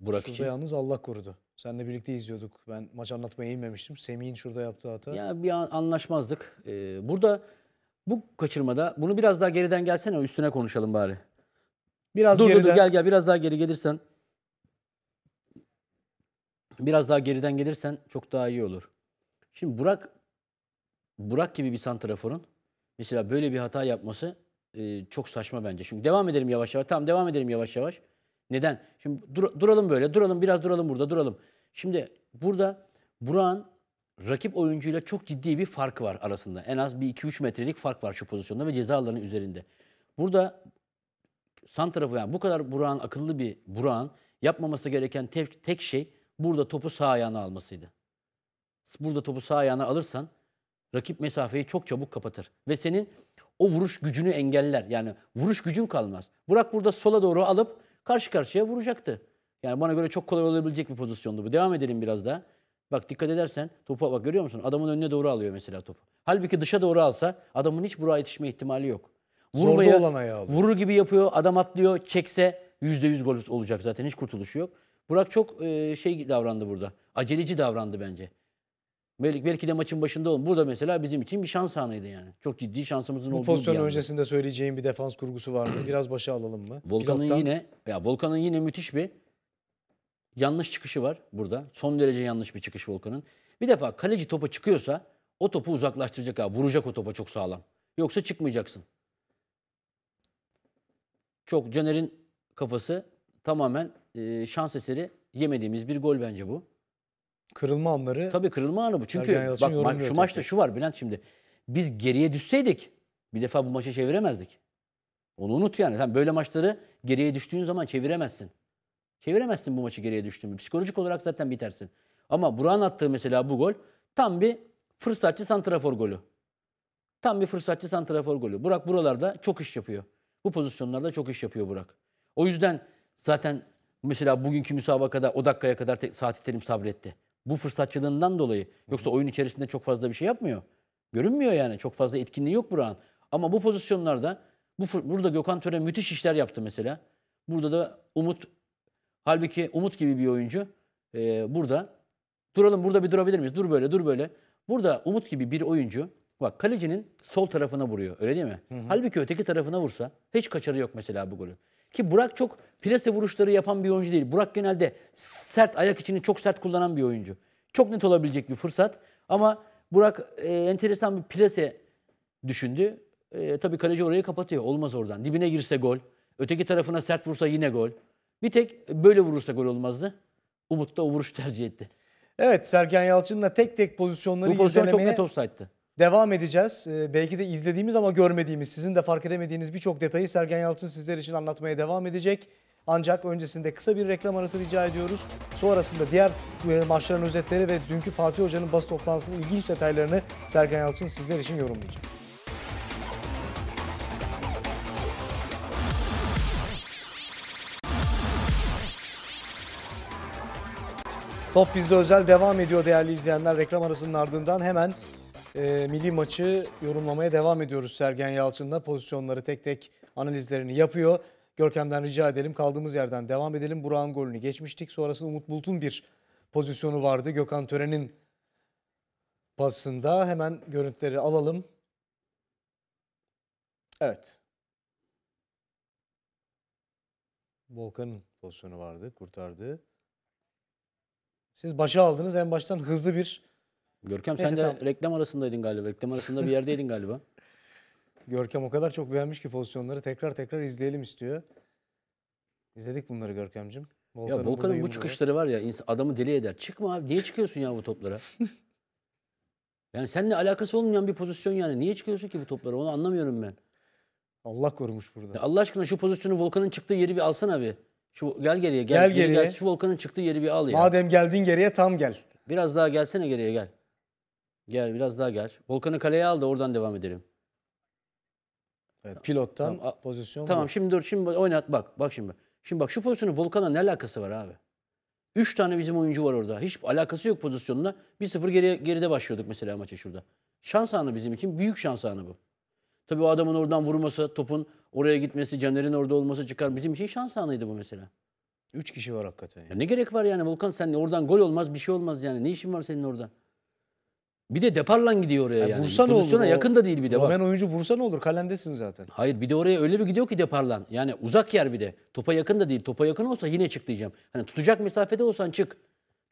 Burak şurada için. yalnız Allah korudu. Seninle birlikte izliyorduk. Ben maç anlatmaya inmemiştim. Semih'in şurada yaptığı hata. Ya bir an anlaşmazdık. Ee, burada bu kaçırmada bunu biraz daha geriden gelsene üstüne konuşalım bari. Biraz dur, geriden. Dur, dur gel gel biraz daha geri gelirsen. Biraz daha geriden gelirsen çok daha iyi olur. Şimdi Burak Burak gibi bir santraforun mesela böyle bir hata yapması e, çok saçma bence. Şimdi devam edelim yavaş yavaş. Tamam devam edelim yavaş yavaş. Neden? Şimdi dur, duralım böyle. Duralım biraz duralım burada duralım. Şimdi burada Burak'ın rakip oyuncuyla çok ciddi bir fark var arasında. En az bir 2-3 metrelik fark var şu pozisyonda ve ceza alanı üzerinde. Burada santrafo yani bu kadar Burak'ın akıllı bir Burak'ın yapmaması gereken tek, tek şey burada topu sağ ayağına almasıydı. Burada topu sağ ayağına alırsan Rakip mesafeyi çok çabuk kapatır ve senin o vuruş gücünü engeller. Yani vuruş gücün kalmaz. Burak burada sola doğru alıp karşı karşıya vuracaktı. Yani bana göre çok kolay olabilecek bir pozisyondu bu. Devam edelim biraz daha. Bak dikkat edersen topu bak görüyor musun? Adamın önüne doğru alıyor mesela topu. Halbuki dışa doğru alsa adamın hiç buraya yetişme ihtimali yok. Vurmaya, Zorda olan ayağı alıyor. Vurur gibi yapıyor. Adam atlıyor. Çekse %100 gol olacak zaten. Hiç kurtuluşu yok. Burak çok e, şey davrandı burada. Aceleci davrandı bence. Belki, belki de maçın başında olun. Burada mesela bizim için bir şans anıydı yani. Çok ciddi şansımızın Bu olduğu pozisyon bir pozisyon öncesinde söyleyeceğim bir defans kurgusu var mı? Biraz başa alalım mı? Volkan'ın yine ya Volkan'ın yine müthiş bir yanlış çıkışı var burada. Son derece yanlış bir çıkış Volkan'ın. Bir defa kaleci topa çıkıyorsa o topu uzaklaştıracak abi. Vuracak o topa çok sağlam. Yoksa çıkmayacaksın. Çok Caner'in kafası tamamen e, şans eseri yemediğimiz bir gol bence bu. Kırılma anları. Tabii kırılma anı bu. Çünkü bak ma- şu maçta şu var Bülent şimdi. Biz geriye düşseydik bir defa bu maçı çeviremezdik. Onu unut yani. Sen böyle maçları geriye düştüğün zaman çeviremezsin. Çeviremezsin bu maçı geriye düştüğünü. Psikolojik olarak zaten bitersin. Ama Burak'ın attığı mesela bu gol tam bir fırsatçı santrafor golü. Tam bir fırsatçı santrafor golü. Burak buralarda çok iş yapıyor. Bu pozisyonlarda çok iş yapıyor Burak. O yüzden zaten mesela bugünkü müsabakada o dakikaya kadar te- Saati Terim sabretti. Bu fırsatçılığından dolayı. Yoksa oyun içerisinde çok fazla bir şey yapmıyor. Görünmüyor yani. Çok fazla etkinliği yok Burak'ın. Ama bu pozisyonlarda bu burada Gökhan Töre müthiş işler yaptı mesela. Burada da Umut halbuki Umut gibi bir oyuncu e, burada duralım burada bir durabilir miyiz? Dur böyle dur böyle. Burada Umut gibi bir oyuncu bak kalecinin sol tarafına vuruyor öyle değil mi? Hı hı. Halbuki öteki tarafına vursa hiç kaçarı yok mesela bu golü. Ki Burak çok Plase vuruşları yapan bir oyuncu değil. Burak genelde sert, ayak içini çok sert kullanan bir oyuncu. Çok net olabilecek bir fırsat. Ama Burak e, enteresan bir plase düşündü. E, tabii kaleci orayı kapatıyor. Olmaz oradan. Dibine girse gol. Öteki tarafına sert vursa yine gol. Bir tek böyle vurursa gol olmazdı. Umut da o vuruş tercih etti. Evet Sergen Yalçın'la tek tek pozisyonları Bu pozisyon irdelemeye... çok net offside'dı devam edeceğiz. Ee, belki de izlediğimiz ama görmediğimiz, sizin de fark edemediğiniz birçok detayı Sergen Yalçın sizler için anlatmaya devam edecek. Ancak öncesinde kısa bir reklam arası rica ediyoruz. Sonrasında diğer e, maçların özetleri ve dünkü Fatih Hoca'nın basın toplantısının ilginç detaylarını Sergen Yalçın sizler için yorumlayacak. Top bizde özel devam ediyor değerli izleyenler. Reklam arasının ardından hemen e, milli maçı yorumlamaya devam ediyoruz Sergen Yalçın'la. Pozisyonları tek tek analizlerini yapıyor. Görkem'den rica edelim kaldığımız yerden devam edelim. Burak'ın golünü geçmiştik. Sonrasında Umut Bulut'un bir pozisyonu vardı. Gökhan Tören'in pasında hemen görüntüleri alalım. Evet. Volkan'ın pozisyonu vardı, kurtardı. Siz başa aldınız en baştan hızlı bir Görkem Neyse, sen de tamam. reklam arasındaydın galiba. Reklam arasında bir yerdeydin galiba. Görkem o kadar çok beğenmiş ki pozisyonları tekrar tekrar izleyelim istiyor. İzledik bunları Görkem'cim. Volkan'ın ya Volkan'ın bu çıkışları var ya adamı deli eder. Çıkma abi niye çıkıyorsun ya bu toplara? yani seninle alakası olmayan bir pozisyon yani. Niye çıkıyorsun ki bu toplara onu anlamıyorum ben. Allah korumuş burada. Ya Allah aşkına şu pozisyonu Volkan'ın çıktığı yeri bir alsana bir. Şu gel geriye gel. Gel geriye. Gel, şu Volkan'ın çıktığı yeri bir al ya. Madem geldin geriye tam gel. Biraz daha gelsene geriye gel. Gel biraz daha gel. Volkan'ı kaleye al da oradan devam edelim. Evet, pilottan tamam, pozisyon Tamam bu. şimdi dur şimdi oynat bak. Bak şimdi. Şimdi bak şu pozisyonun Volkan'a ne alakası var abi? Üç tane bizim oyuncu var orada. Hiç alakası yok pozisyonuna. 1-0 geri, geride başlıyorduk mesela maça şurada. Şans anı bizim için. Büyük şans anı bu. Tabii o adamın oradan vurması, topun oraya gitmesi, Caner'in orada olması çıkar. Bizim için şans anıydı bu mesela. Üç kişi var hakikaten. Yani. Ya ne gerek var yani Volkan sen oradan gol olmaz bir şey olmaz yani. Ne işin var senin orada? Bir de deparlan gidiyor oraya yani. E, yani. Vursa ne olur? Pozisyona yakın da değil bir de bak. Romen oyuncu vursa ne olur? Kalendesin zaten. Hayır bir de oraya öyle bir gidiyor ki deparlan. Yani uzak yer bir de. Topa yakın da değil. Topa yakın olsa yine çık diyeceğim. Hani tutacak mesafede olsan çık.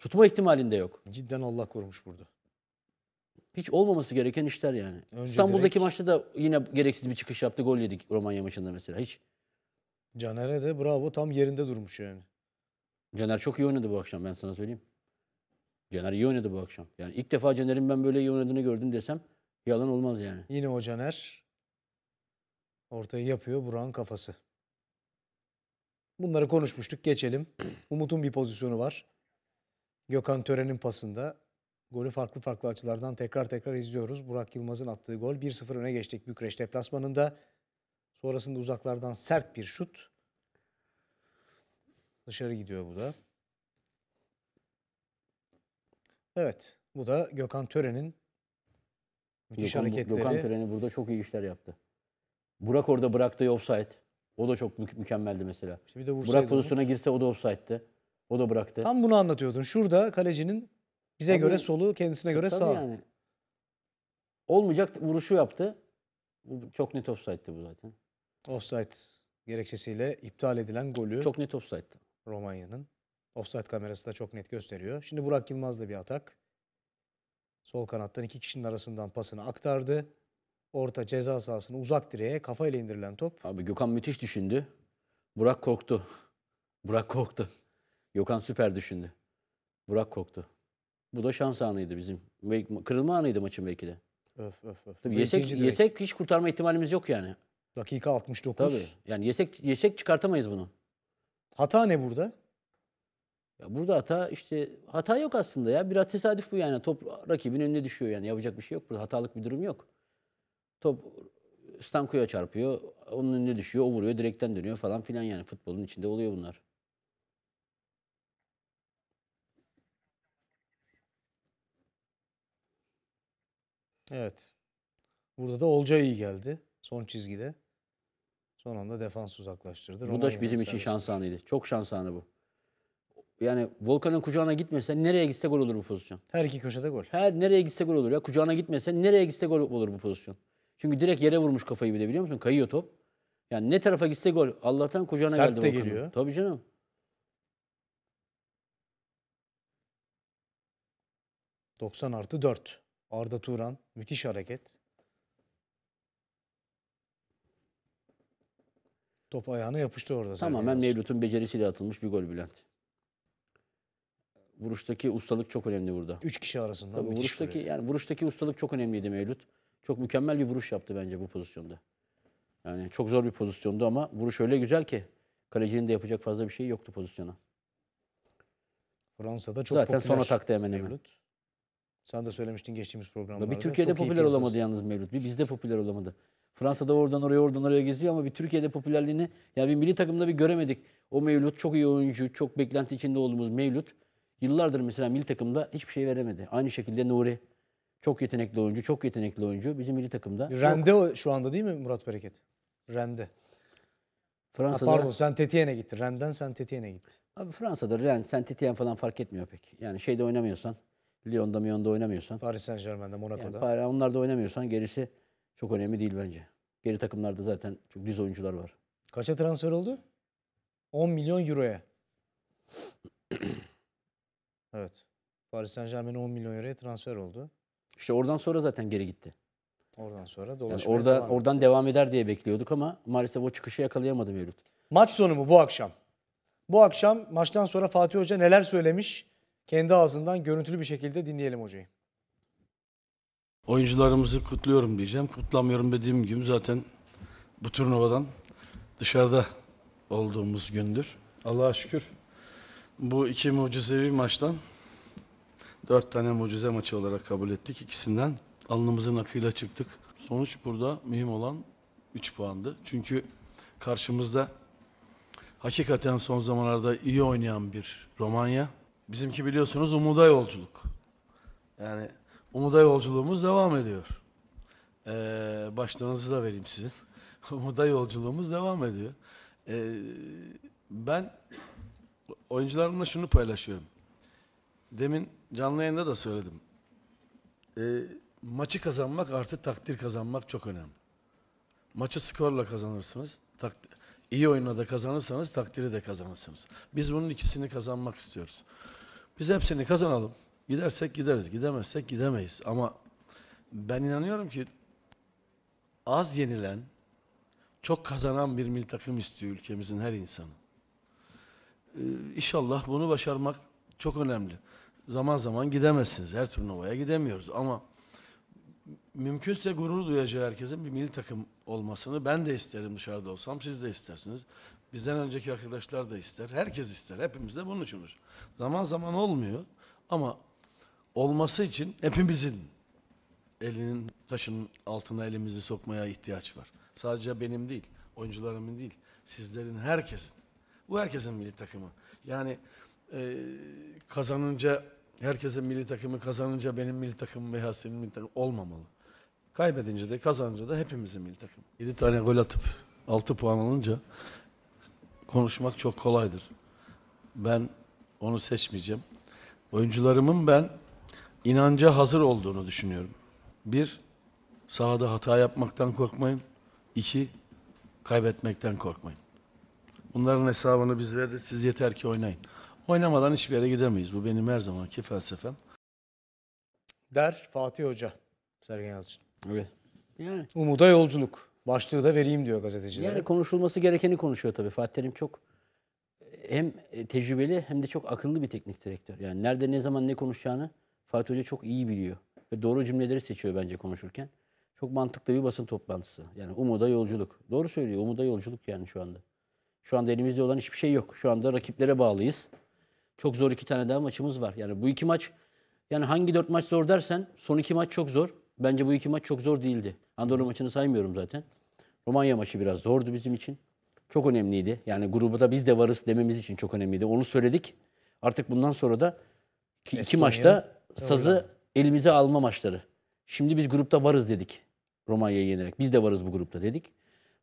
Tutma ihtimalinde yok. Cidden Allah korumuş burada. Hiç olmaması gereken işler yani. Önce İstanbul'daki direkt- maçta da yine gereksiz bir çıkış yaptı. Gol yedik Romanya maçında mesela. Hiç. Caner'e de bravo tam yerinde durmuş yani. Caner çok iyi oynadı bu akşam ben sana söyleyeyim. Caner iyi oynadı bu akşam. Yani ilk defa Caner'in ben böyle iyi oynadığını gördüm desem yalan olmaz yani. Yine o Caner ortaya yapıyor Burak'ın kafası. Bunları konuşmuştuk geçelim. Umut'un bir pozisyonu var. Gökhan Tören'in pasında. Golü farklı farklı açılardan tekrar tekrar izliyoruz. Burak Yılmaz'ın attığı gol 1-0 öne geçtik Bükreş deplasmanında. Sonrasında uzaklardan sert bir şut. Dışarı gidiyor bu da. Evet. Bu da Gökhan Tören'in müthiş Gökhan, hareketleri. Gökhan Tören'i burada çok iyi işler yaptı. Burak orada bıraktı offside. O da çok mü- mükemmeldi mesela. İşte bir de Burak pozisyona onu. girse o da offside'di. O da bıraktı. Tam bunu anlatıyordun. Şurada kalecinin bize Tabii- göre solu, kendisine e, göre sağ. yani. Olmayacak vuruşu yaptı. Bu çok net offside'di bu zaten. Offside gerekçesiyle iptal edilen golü Çok net offside'di. Romanya'nın Offside kamerası da çok net gösteriyor. Şimdi Burak Yılmaz'la bir atak. Sol kanattan iki kişinin arasından pasını aktardı. Orta ceza sahasını uzak direğe kafayla indirilen top. Abi Gökhan müthiş düşündü. Burak korktu. Burak korktu. Gökhan süper düşündü. Burak korktu. Bu da şans anıydı bizim. Kırılma anıydı maçın belki de. Öf öf öf. Tabii yesek, yesek hiç kurtarma ihtimalimiz yok yani. Dakika 69. Tabii. Yani yesek, yesek çıkartamayız bunu. Hata ne burada? Ya burada hata işte hata yok aslında ya. Biraz tesadüf bu yani. Top rakibin önüne düşüyor yani. Yapacak bir şey yok. Burada hatalık bir durum yok. Top Stanko'ya çarpıyor. Onun önüne düşüyor. O vuruyor. Direkten dönüyor falan filan yani. Futbolun içinde oluyor bunlar. Evet. Burada da Olca iyi geldi. Son çizgide. Son anda defans uzaklaştırdı. Bu da bizim için şans anıydı. Çok şans anı bu. Yani Volkan'ın kucağına gitmese nereye gitse gol olur bu pozisyon. Her iki köşede gol. Her nereye gitse gol olur ya. Kucağına gitmese nereye gitse gol olur bu pozisyon. Çünkü direkt yere vurmuş kafayı bir de biliyor musun? Kayıyor top. Yani ne tarafa gitse gol. Allah'tan kucağına Sert geldi Volkan'ın. Sert de geliyor. Tabii canım. ...90 artı 4. Arda Turan müthiş hareket. Top ayağına yapıştı orada. Tamamen Mevlüt'ün becerisiyle atılmış bir gol Bülent. Vuruştaki ustalık çok önemli burada. Üç kişi arasında Tabii, vuruştaki vuruyor. yani vuruştaki ustalık çok önemliydi Mevlüt. Çok mükemmel bir vuruş yaptı bence bu pozisyonda. Yani çok zor bir pozisyondu ama vuruş öyle güzel ki kalecinin de yapacak fazla bir şey yoktu pozisyona. Fransa'da çok Zaten popüler. sonra taktı hemen hemen. Mevlüt. Sen de söylemiştin geçtiğimiz programlarda. Bir Türkiye'de popüler olamadı yalnız Mevlüt. Bir bizde popüler olamadı. Fransa'da oradan oraya oradan oraya geziyor ama bir Türkiye'de popülerliğini yani bir milli takımda bir göremedik. O Mevlüt çok iyi oyuncu, çok beklenti içinde olduğumuz Mevlüt Yıllardır mesela milli takımda hiçbir şey veremedi. Aynı şekilde Nuri. Çok yetenekli oyuncu, çok yetenekli oyuncu. Bizim milli takımda. Rende o şu anda değil mi Murat Bereket? Rende. Fransa'da... Ha, pardon sen Tetien'e gitti. Renden sen Tetien'e gitti. Abi Fransa'da Ren, sen Tetian falan fark etmiyor pek. Yani şeyde oynamıyorsan, Lyon'da, Myon'da oynamıyorsan. Paris Saint Germain'de, Monaco'da. Yani onlarda oynamıyorsan gerisi çok önemli değil bence. Geri takımlarda zaten çok düz oyuncular var. Kaça transfer oldu? 10 milyon euroya. Evet. Paris Saint Germain 10 milyon euroya transfer oldu. İşte oradan sonra zaten geri gitti. Oradan sonra dolaşmaya yani orada, devam Oradan etti. devam eder diye bekliyorduk ama maalesef o çıkışı yakalayamadı Mevlüt. Maç sonu mu bu akşam? Bu akşam maçtan sonra Fatih Hoca neler söylemiş? Kendi ağzından görüntülü bir şekilde dinleyelim hocayı. Oyuncularımızı kutluyorum diyeceğim. Kutlamıyorum dediğim gibi zaten bu turnuvadan dışarıda olduğumuz gündür. Allah'a şükür bu iki mucizevi maçtan dört tane mucize maçı olarak kabul ettik. İkisinden alnımızın akıyla çıktık. Sonuç burada mühim olan 3 puandı. Çünkü karşımızda hakikaten son zamanlarda iyi oynayan bir Romanya. Bizimki biliyorsunuz umuda yolculuk. Yani umuda yolculuğumuz devam ediyor. Ee, başlığınızı da vereyim sizin. umuda yolculuğumuz devam ediyor. Ee, ben oyuncularımla şunu paylaşıyorum. Demin canlı yayında da söyledim. E, maçı kazanmak artı takdir kazanmak çok önemli. Maçı skorla kazanırsınız. Takdir, iyi oyunla da kazanırsanız takdiri de kazanırsınız. Biz bunun ikisini kazanmak istiyoruz. Biz hepsini kazanalım. Gidersek gideriz, gidemezsek gidemeyiz. Ama ben inanıyorum ki az yenilen, çok kazanan bir milli takım istiyor ülkemizin her insanı. Ee, inşallah bunu başarmak çok önemli. Zaman zaman gidemezsiniz. Her turnuvaya gidemiyoruz ama mümkünse gurur duyacağı herkesin bir milli takım olmasını ben de isterim dışarıda olsam. Siz de istersiniz. Bizden önceki arkadaşlar da ister. Herkes ister. Hepimiz de bunun için. Zaman zaman olmuyor ama olması için hepimizin elinin taşın altına elimizi sokmaya ihtiyaç var. Sadece benim değil, oyuncularımın değil, sizlerin herkesin. Bu herkesin milli takımı. Yani e, kazanınca herkesin milli takımı kazanınca benim milli takımım veya senin milli takımın olmamalı. Kaybedince de kazanınca da hepimizin milli takımı. 7 tane gol atıp 6 puan alınca konuşmak çok kolaydır. Ben onu seçmeyeceğim. Oyuncularımın ben inanca hazır olduğunu düşünüyorum. Bir, sahada hata yapmaktan korkmayın. İki, kaybetmekten korkmayın. Bunların hesabını biz veririz. Siz yeter ki oynayın. Oynamadan hiçbir yere gidemeyiz. Bu benim her zamanki felsefem. Der Fatih Hoca. Sergen Yalçın. Evet. Yani. Umuda yolculuk. Başlığı da vereyim diyor gazeteciler. Yani konuşulması gerekeni konuşuyor tabii. Fatih Terim çok hem e, tecrübeli hem de çok akıllı bir teknik direktör. Yani nerede ne zaman ne konuşacağını Fatih Hoca çok iyi biliyor. Ve doğru cümleleri seçiyor bence konuşurken. Çok mantıklı bir basın toplantısı. Yani umuda yolculuk. Doğru söylüyor. Umuda yolculuk yani şu anda. Şu anda elimizde olan hiçbir şey yok. Şu anda rakiplere bağlıyız. Çok zor iki tane daha maçımız var. Yani bu iki maç yani hangi dört maç zor dersen son iki maç çok zor. Bence bu iki maç çok zor değildi. Andorra maçını saymıyorum zaten. Romanya maçı biraz zordu bizim için. Çok önemliydi. Yani grubda biz de varız dememiz için çok önemliydi. Onu söyledik. Artık bundan sonra da iki Estonya, maçta sazı Hollanda. elimize alma maçları. Şimdi biz grupta varız dedik. Romanya'yı yenerek. Biz de varız bu grupta dedik.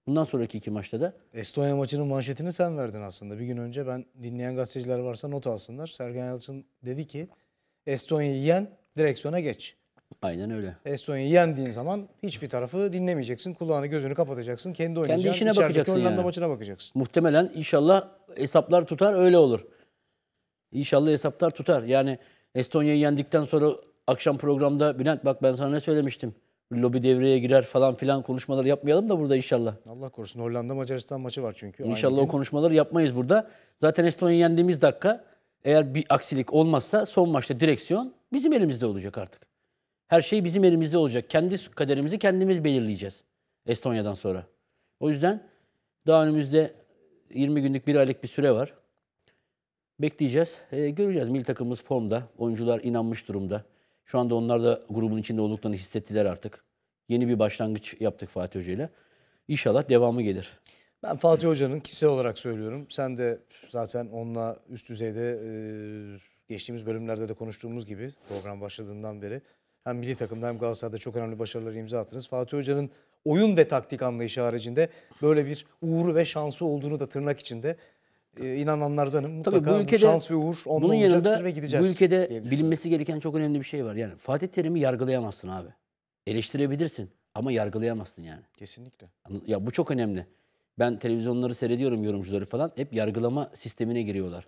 Bundan sonraki iki maçta da. Estonya maçının manşetini sen verdin aslında. Bir gün önce ben dinleyen gazeteciler varsa not alsınlar. Sergen Yalçın dedi ki Estonya'yı yen direksiyona geç. Aynen öyle. Estonya'yı yendiğin zaman hiçbir tarafı dinlemeyeceksin. Kulağını gözünü kapatacaksın. Kendi oynayacaksın. Kendi işine bakacaksın Hollanda yani. maçına bakacaksın. Muhtemelen inşallah hesaplar tutar öyle olur. İnşallah hesaplar tutar. Yani Estonya'yı yendikten sonra akşam programda Bülent bak ben sana ne söylemiştim lobi devreye girer falan filan konuşmaları yapmayalım da burada inşallah. Allah korusun Hollanda Macaristan maçı var çünkü. İnşallah o konuşmaları yapmayız burada. Zaten Estonya yendiğimiz dakika eğer bir aksilik olmazsa son maçta direksiyon bizim elimizde olacak artık. Her şey bizim elimizde olacak. Kendi kaderimizi kendimiz belirleyeceğiz Estonya'dan sonra. O yüzden daha önümüzde 20 günlük bir aylık bir süre var. Bekleyeceğiz. Ee, göreceğiz. Milli takımımız formda. Oyuncular inanmış durumda. Şu anda onlar da grubun içinde olduklarını hissettiler artık. Yeni bir başlangıç yaptık Fatih Hoca ile. İnşallah devamı gelir. Ben Fatih Hoca'nın kişisel olarak söylüyorum. Sen de zaten onunla üst düzeyde e, geçtiğimiz bölümlerde de konuştuğumuz gibi program başladığından beri hem milli takımda hem Galatasaray'da çok önemli başarılar imza attınız. Fatih Hoca'nın oyun ve taktik anlayışı haricinde böyle bir uğuru ve şansı olduğunu da tırnak içinde e, inananlardanım. Mutlaka Tabii bu ülkede, bu şans ve uğur onda bunun yanında, ve gideceğiz. Bu ülkede bilinmesi gereken çok önemli bir şey var. Yani Fatih Terim'i yargılayamazsın abi. Eleştirebilirsin ama yargılayamazsın yani. Kesinlikle. Ya bu çok önemli. Ben televizyonları seyrediyorum yorumcuları falan. Hep yargılama sistemine giriyorlar.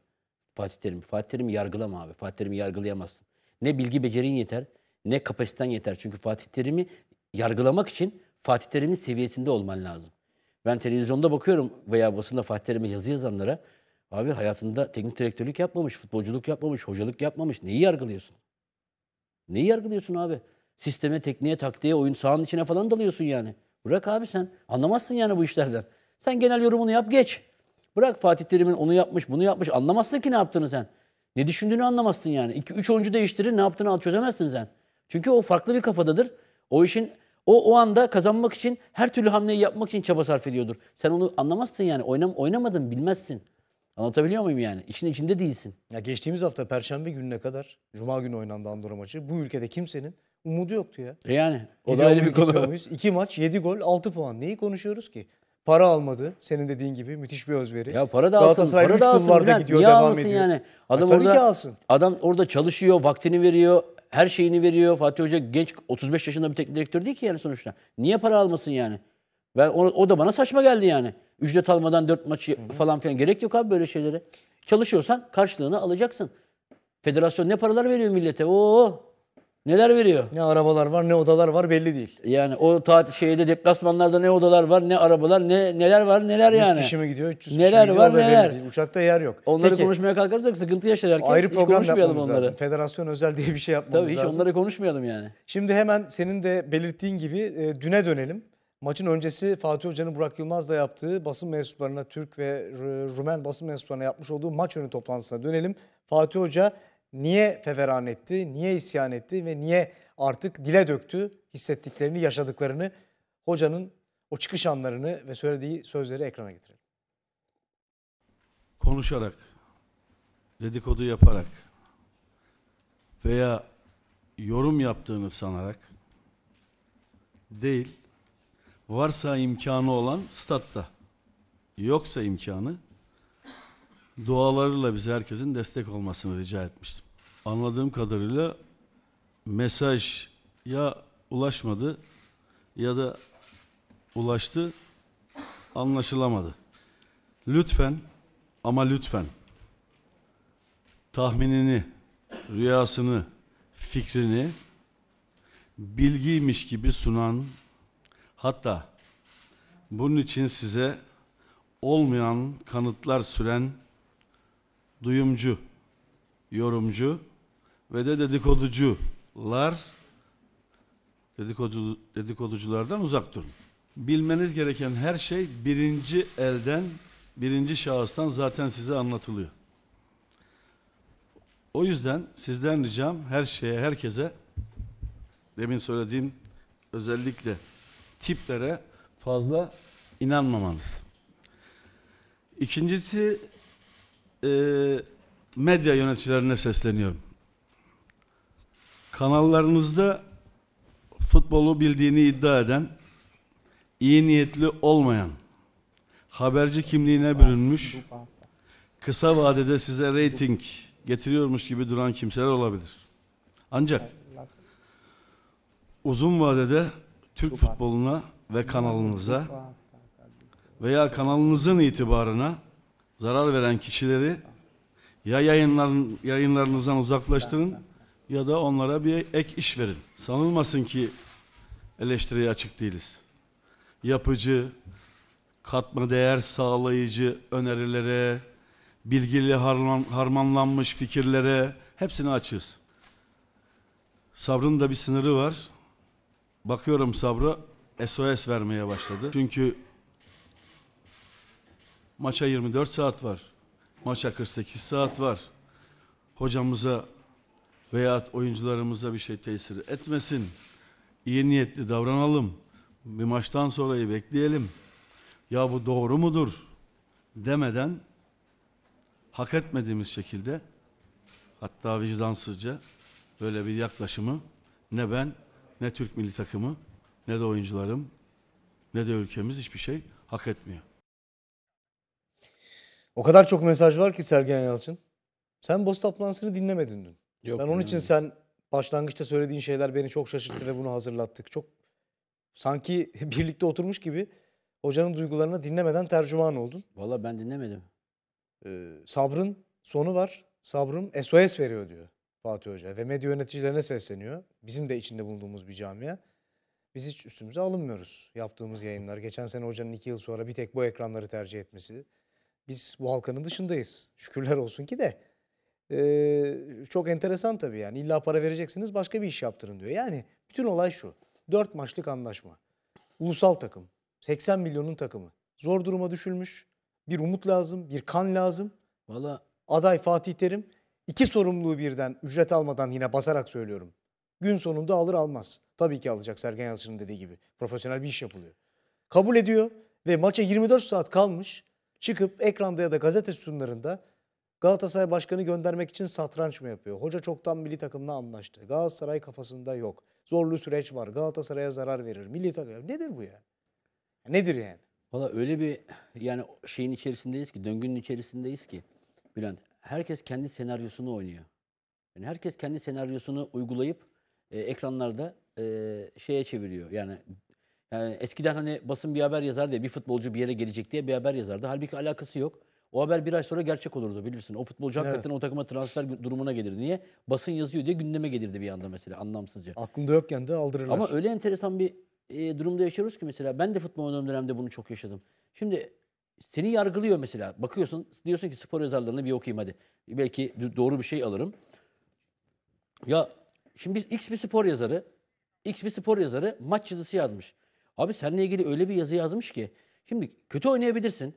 Fatih Terim. Fatih Terim'i yargılama abi. Fatih Terim'i yargılayamazsın. Ne bilgi becerin yeter ne kapasiten yeter. Çünkü Fatih Terim'i yargılamak için Fatih Terim'in seviyesinde olman lazım. Ben televizyonda bakıyorum veya basında Fatih Terim'e yazı yazanlara. Abi hayatında teknik direktörlük yapmamış, futbolculuk yapmamış, hocalık yapmamış. Neyi yargılıyorsun? Neyi yargılıyorsun abi? Sisteme, tekniğe, taktiğe, oyun sahanın içine falan dalıyorsun yani. Bırak abi sen. Anlamazsın yani bu işlerden. Sen genel yorumunu yap geç. Bırak Fatih Terim'in onu yapmış, bunu yapmış. Anlamazsın ki ne yaptığını sen. Ne düşündüğünü anlamazsın yani. 2-3 oyuncu değiştirir ne yaptığını çözemezsin sen. Çünkü o farklı bir kafadadır. O işin o o anda kazanmak için her türlü hamleyi yapmak için çaba sarf ediyordur. Sen onu anlamazsın yani. Oynam oynamadın bilmezsin. Anlatabiliyor muyum yani? İşin içinde değilsin. Ya geçtiğimiz hafta perşembe gününe kadar cuma günü oynandı Andorra maçı. Bu ülkede kimsenin umudu yoktu ya. E yani o da ayrı bir konu. Muyuz? İki maç, yedi gol, altı puan. Neyi konuşuyoruz ki? Para almadı. Senin dediğin gibi müthiş bir özveri. Ya para da alsın. Para da alsın. gidiyor, devam ediyor. yani? Adam ya, tabii orada, ki alsın. Adam orada çalışıyor, vaktini veriyor her şeyini veriyor. Fatih Hoca genç 35 yaşında bir teknik direktör değil ki yani sonuçta. Niye para almasın yani? Ben o, o da bana saçma geldi yani. Ücret almadan 4 maçı falan filan gerek yok abi böyle şeylere. Çalışıyorsan karşılığını alacaksın. Federasyon ne paralar veriyor millete? Oo Neler veriyor? Ne arabalar var ne odalar var belli değil. Yani o tatil şeyde deplasmanlarda ne odalar var ne arabalar ne neler var neler yani. 100 kişi mi gidiyor 300 neler kişi mi gidiyor var, neler. belli değil. Uçakta yer yok. Onları Peki, konuşmaya kalkarsak sıkıntı yaşar herkes. Ayrı hiç program konuşmayalım onları. lazım. Federasyon özel diye bir şey yapmamız Tabii, lazım. Tabii hiç onları konuşmayalım yani. Şimdi hemen senin de belirttiğin gibi e, düne dönelim. Maçın öncesi Fatih Hoca'nın Burak Yılmaz'la yaptığı basın mensuplarına, Türk ve Rumen basın mensuplarına yapmış olduğu maç önü toplantısına dönelim. Fatih Hoca niye feveran etti, niye isyan etti ve niye artık dile döktü hissettiklerini, yaşadıklarını, hocanın o çıkış anlarını ve söylediği sözleri ekrana getirelim. Konuşarak, dedikodu yaparak veya yorum yaptığını sanarak değil, varsa imkanı olan statta, yoksa imkanı dualarıyla bize herkesin destek olmasını rica etmiştim. Anladığım kadarıyla mesaj ya ulaşmadı ya da ulaştı anlaşılamadı. Lütfen ama lütfen tahminini, rüyasını, fikrini bilgiymiş gibi sunan hatta bunun için size olmayan kanıtlar süren duyumcu, yorumcu ve de dedikoducular dedikodu, dedikoduculardan uzak durun. Bilmeniz gereken her şey birinci elden, birinci şahıstan zaten size anlatılıyor. O yüzden sizden ricam her şeye, herkese demin söylediğim özellikle tiplere fazla inanmamanız. İkincisi e, medya yöneticilerine sesleniyorum. Kanallarınızda futbolu bildiğini iddia eden, iyi niyetli olmayan, haberci kimliğine bürünmüş, kısa vadede size reyting getiriyormuş gibi duran kimseler olabilir. Ancak uzun vadede Türk futboluna ve kanalınıza veya kanalınızın itibarına zarar veren kişileri ya yayınların, yayınlarınızdan uzaklaştırın ya da onlara bir ek iş verin. Sanılmasın ki eleştiriye açık değiliz. Yapıcı, katma değer sağlayıcı önerilere, bilgili harman, harmanlanmış fikirlere hepsini açız. Sabrın da bir sınırı var. Bakıyorum sabra SOS vermeye başladı. Çünkü Maça 24 saat var. Maça 48 saat var. Hocamıza veya oyuncularımıza bir şey tesir etmesin. İyi niyetli davranalım. Bir maçtan sonrayı bekleyelim. Ya bu doğru mudur? Demeden hak etmediğimiz şekilde hatta vicdansızca böyle bir yaklaşımı ne ben ne Türk milli takımı ne de oyuncularım ne de ülkemiz hiçbir şey hak etmiyor. O kadar çok mesaj var ki Sergen Yalçın. Sen boz toplantısını dinlemedin dün. Yok, ben onun için sen başlangıçta söylediğin şeyler beni çok şaşırttı ve bunu hazırlattık. Çok sanki birlikte oturmuş gibi hocanın duygularına dinlemeden tercüman oldun. Valla ben dinlemedim. Ee, sabrın sonu var. Sabrım SOS veriyor diyor Fatih Hoca. Ve medya yöneticilerine sesleniyor. Bizim de içinde bulunduğumuz bir camiye Biz hiç üstümüze alınmıyoruz yaptığımız yayınlar. Geçen sene hocanın iki yıl sonra bir tek bu ekranları tercih etmesi. Biz bu halkanın dışındayız. Şükürler olsun ki de. Ee, çok enteresan tabii yani. İlla para vereceksiniz başka bir iş yaptırın diyor. Yani bütün olay şu. 4 maçlık anlaşma. Ulusal takım. 80 milyonun takımı. Zor duruma düşülmüş. Bir umut lazım, bir kan lazım. Valla aday Fatih Terim iki sorumluluğu birden ücret almadan yine basarak söylüyorum. Gün sonunda alır almaz. Tabii ki alacak Sergen Yalçın'ın dediği gibi. Profesyonel bir iş yapılıyor. Kabul ediyor ve maça 24 saat kalmış çıkıp ekranda ya da gazete sütunlarında Galatasaray Başkanı göndermek için satranç mı yapıyor? Hoca çoktan milli takımla anlaştı. Galatasaray kafasında yok. Zorlu süreç var. Galatasaray'a zarar verir. Milli takım nedir bu ya? Nedir yani? Valla öyle bir yani şeyin içerisindeyiz ki, döngünün içerisindeyiz ki Bülent. Herkes kendi senaryosunu oynuyor. Yani herkes kendi senaryosunu uygulayıp e, ekranlarda e, şeye çeviriyor. Yani yani ee, eskiden hani basın bir haber yazar diye bir futbolcu bir yere gelecek diye bir haber yazardı. Halbuki alakası yok. O haber bir ay sonra gerçek olurdu bilirsin. O futbolcu evet. hakikaten o takıma transfer durumuna gelir. Niye? Basın yazıyor diye gündeme gelirdi bir anda mesela anlamsızca. Aklında yokken de aldırırlar. Ama öyle enteresan bir e, durumda yaşıyoruz ki mesela ben de futbol oynadığım dönemde bunu çok yaşadım. Şimdi seni yargılıyor mesela. Bakıyorsun diyorsun ki spor yazarlarını bir okuyayım hadi. Belki doğru bir şey alırım. Ya şimdi biz X bir spor yazarı, X bir spor yazarı maç yazısı yazmış. Abi seninle ilgili öyle bir yazı yazmış ki. Şimdi kötü oynayabilirsin.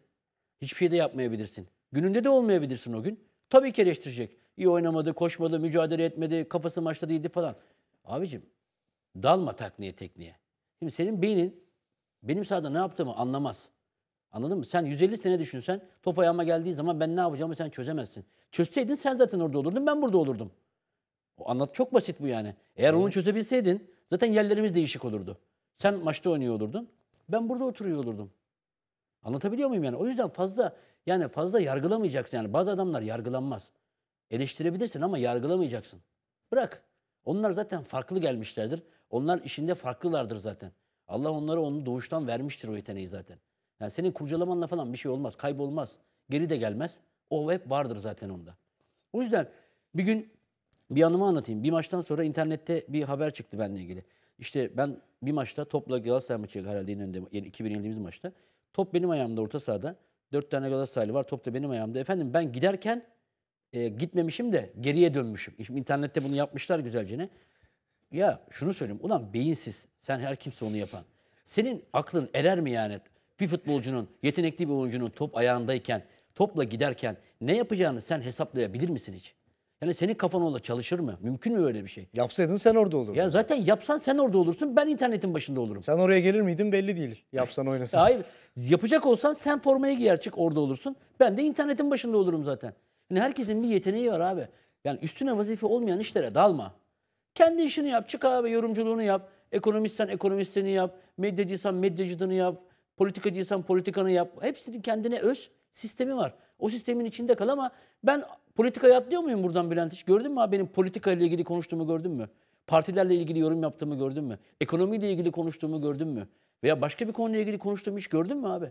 Hiçbir şey de yapmayabilirsin. Gününde de olmayabilirsin o gün. Tabii ki eleştirecek. İyi oynamadı, koşmadı, mücadele etmedi, kafası maçta değildi falan. Abicim dalma takniye tekniğe. Şimdi senin beynin benim sahada ne yaptığımı anlamaz. Anladın mı? Sen 150 sene düşünsen top ayağıma geldiği zaman ben ne yapacağımı sen çözemezsin. Çözseydin sen zaten orada olurdun ben burada olurdum. O anlat çok basit bu yani. Eğer hmm. onu çözebilseydin zaten yerlerimiz değişik olurdu. Sen maçta oynuyor olurdun. Ben burada oturuyor olurdum. Anlatabiliyor muyum yani? O yüzden fazla yani fazla yargılamayacaksın yani. Bazı adamlar yargılanmaz. Eleştirebilirsin ama yargılamayacaksın. Bırak. Onlar zaten farklı gelmişlerdir. Onlar işinde farklılardır zaten. Allah onlara onu doğuştan vermiştir o yeteneği zaten. Yani senin kurcalamanla falan bir şey olmaz, kaybolmaz. Geri de gelmez. O hep vardır zaten onda. O yüzden bir gün bir anımı anlatayım. Bir maçtan sonra internette bir haber çıktı benimle ilgili. İşte ben bir maçta topla Galatasaray maçı herhalde İnönü'nde yani 2000 1 maçta. Top benim ayağımda orta sahada. 4 tane Galatasaraylı var. Top da benim ayağımda. Efendim ben giderken e, gitmemişim de geriye dönmüşüm. Şimdi internette bunu yapmışlar güzelce ne? Ya şunu söyleyeyim. Ulan beyinsiz. Sen her kimse onu yapan. Senin aklın erer mi yani? Bir futbolcunun, yetenekli bir oyuncunun top ayağındayken, topla giderken ne yapacağını sen hesaplayabilir misin hiç? Yani senin kafan ola çalışır mı? Mümkün mü öyle bir şey? Yapsaydın sen orada olurdun. Ya zaten yapsan sen orada olursun. Ben internetin başında olurum. Sen oraya gelir miydin belli değil. Yapsan oynasan. Hayır. Yapacak olsan sen formaya giyer çık orada olursun. Ben de internetin başında olurum zaten. Yani herkesin bir yeteneği var abi. Yani üstüne vazife olmayan işlere dalma. Kendi işini yap. Çık abi yorumculuğunu yap. Ekonomistsen ekonomistini yap. Medyacıysan medyacılığını yap. Politikacıysan politikanı yap. Hepsinin kendine öz sistemi var. O sistemin içinde kal ama ben Politikaya atlıyor muyum buradan Bülent hiç? Gördün mü abi benim politikayla ilgili konuştuğumu gördün mü? Partilerle ilgili yorum yaptığımı gördün mü? Ekonomiyle ilgili konuştuğumu gördün mü? Veya başka bir konuyla ilgili konuştuğumu hiç gördün mü abi?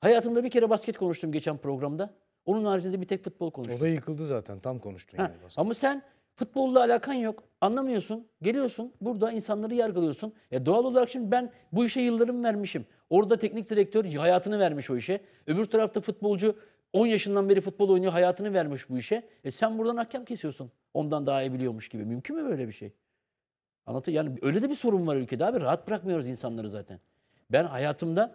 Hayatımda bir kere basket konuştum geçen programda. Onun haricinde bir tek futbol konuştum. O da yıkıldı zaten. Tam konuştun ha, yani. Basket. Ama sen futbolla alakan yok. Anlamıyorsun. Geliyorsun. Burada insanları yargılıyorsun. E doğal olarak şimdi ben bu işe yıllarımı vermişim. Orada teknik direktör hayatını vermiş o işe. Öbür tarafta futbolcu 10 yaşından beri futbol oynuyor, hayatını vermiş bu işe. E sen buradan hakem kesiyorsun. Ondan daha iyi biliyormuş gibi. Mümkün mü böyle bir şey? Anlatı yani öyle de bir sorun var ülkede abi. Rahat bırakmıyoruz insanları zaten. Ben hayatımda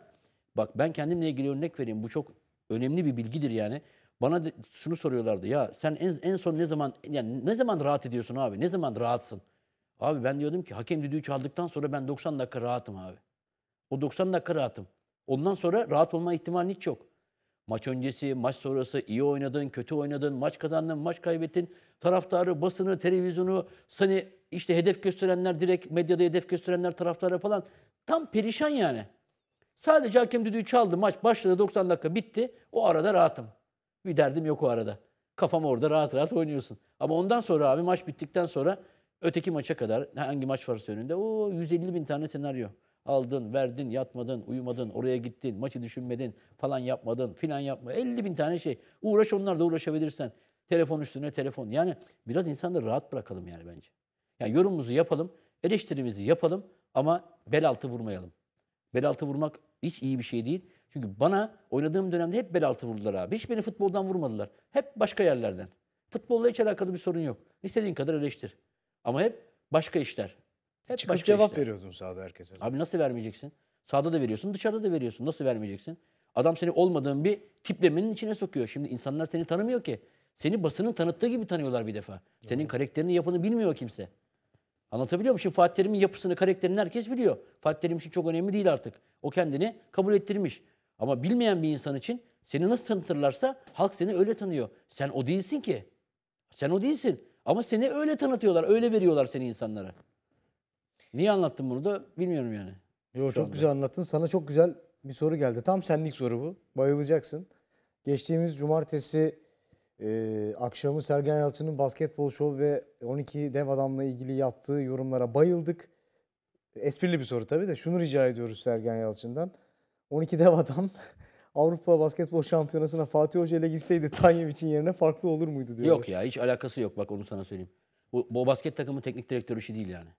bak ben kendimle ilgili örnek vereyim. Bu çok önemli bir bilgidir yani. Bana de, şunu soruyorlardı. Ya sen en, en son ne zaman yani ne zaman rahat ediyorsun abi? Ne zaman rahatsın? Abi ben diyordum ki hakem düdüğü çaldıktan sonra ben 90 dakika rahatım abi. O 90 dakika rahatım. Ondan sonra rahat olma ihtimali hiç yok. Maç öncesi, maç sonrası iyi oynadın, kötü oynadın, maç kazandın, maç kaybettin. Taraftarı, basını, televizyonu, seni işte hedef gösterenler direkt medyada hedef gösterenler taraftarı falan tam perişan yani. Sadece hakem düdüğü çaldı, maç başladı 90 dakika bitti. O arada rahatım. Bir derdim yok o arada. Kafam orada rahat rahat oynuyorsun. Ama ondan sonra abi maç bittikten sonra öteki maça kadar hangi maç varsa önünde o 150 bin tane senaryo. Aldın, verdin, yatmadın, uyumadın, oraya gittin, maçı düşünmedin, falan yapmadın, filan yapma. 50 bin tane şey. Uğraş onlar da uğraşabilirsen. Telefon üstüne telefon. Yani biraz insanları rahat bırakalım yani bence. Yani yorumumuzu yapalım, eleştirimizi yapalım ama bel altı vurmayalım. Bel altı vurmak hiç iyi bir şey değil. Çünkü bana oynadığım dönemde hep bel altı vurdular abi. Hiç beni futboldan vurmadılar. Hep başka yerlerden. Futbolla hiç alakalı bir sorun yok. İstediğin kadar eleştir. Ama hep başka işler. Hep Çıkıp başka cevap işler. veriyordun sahada herkese. Zaten. Abi nasıl vermeyeceksin? Sahada da veriyorsun, dışarıda da veriyorsun. Nasıl vermeyeceksin? Adam seni olmadığın bir tiplemenin içine sokuyor. Şimdi insanlar seni tanımıyor ki. Seni basının tanıttığı gibi tanıyorlar bir defa. Senin evet. karakterini yapını bilmiyor kimse. Anlatabiliyor muyum? Şimdi Fatih Terim'in yapısını, karakterini herkes biliyor. Fatih Terim için çok önemli değil artık. O kendini kabul ettirmiş. Ama bilmeyen bir insan için seni nasıl tanıtırlarsa halk seni öyle tanıyor. Sen o değilsin ki. Sen o değilsin. Ama seni öyle tanıtıyorlar, öyle veriyorlar seni insanlara. Niye anlattım bunu da bilmiyorum yani. Yo, çok anda. güzel anlattın. Sana çok güzel bir soru geldi. Tam senlik soru bu. Bayılacaksın. Geçtiğimiz cumartesi e, akşamı Sergen Yalçın'ın basketbol şov ve 12 dev adamla ilgili yaptığı yorumlara bayıldık. Esprili bir soru tabii de şunu rica ediyoruz Sergen Yalçın'dan. 12 dev adam Avrupa Basketbol Şampiyonası'na Fatih Hoca ile gitseydi Tanyevic'in yerine farklı olur muydu diyor. Yok ya hiç alakası yok bak onu sana söyleyeyim. Bu, bu basket takımı teknik direktörü işi değil yani.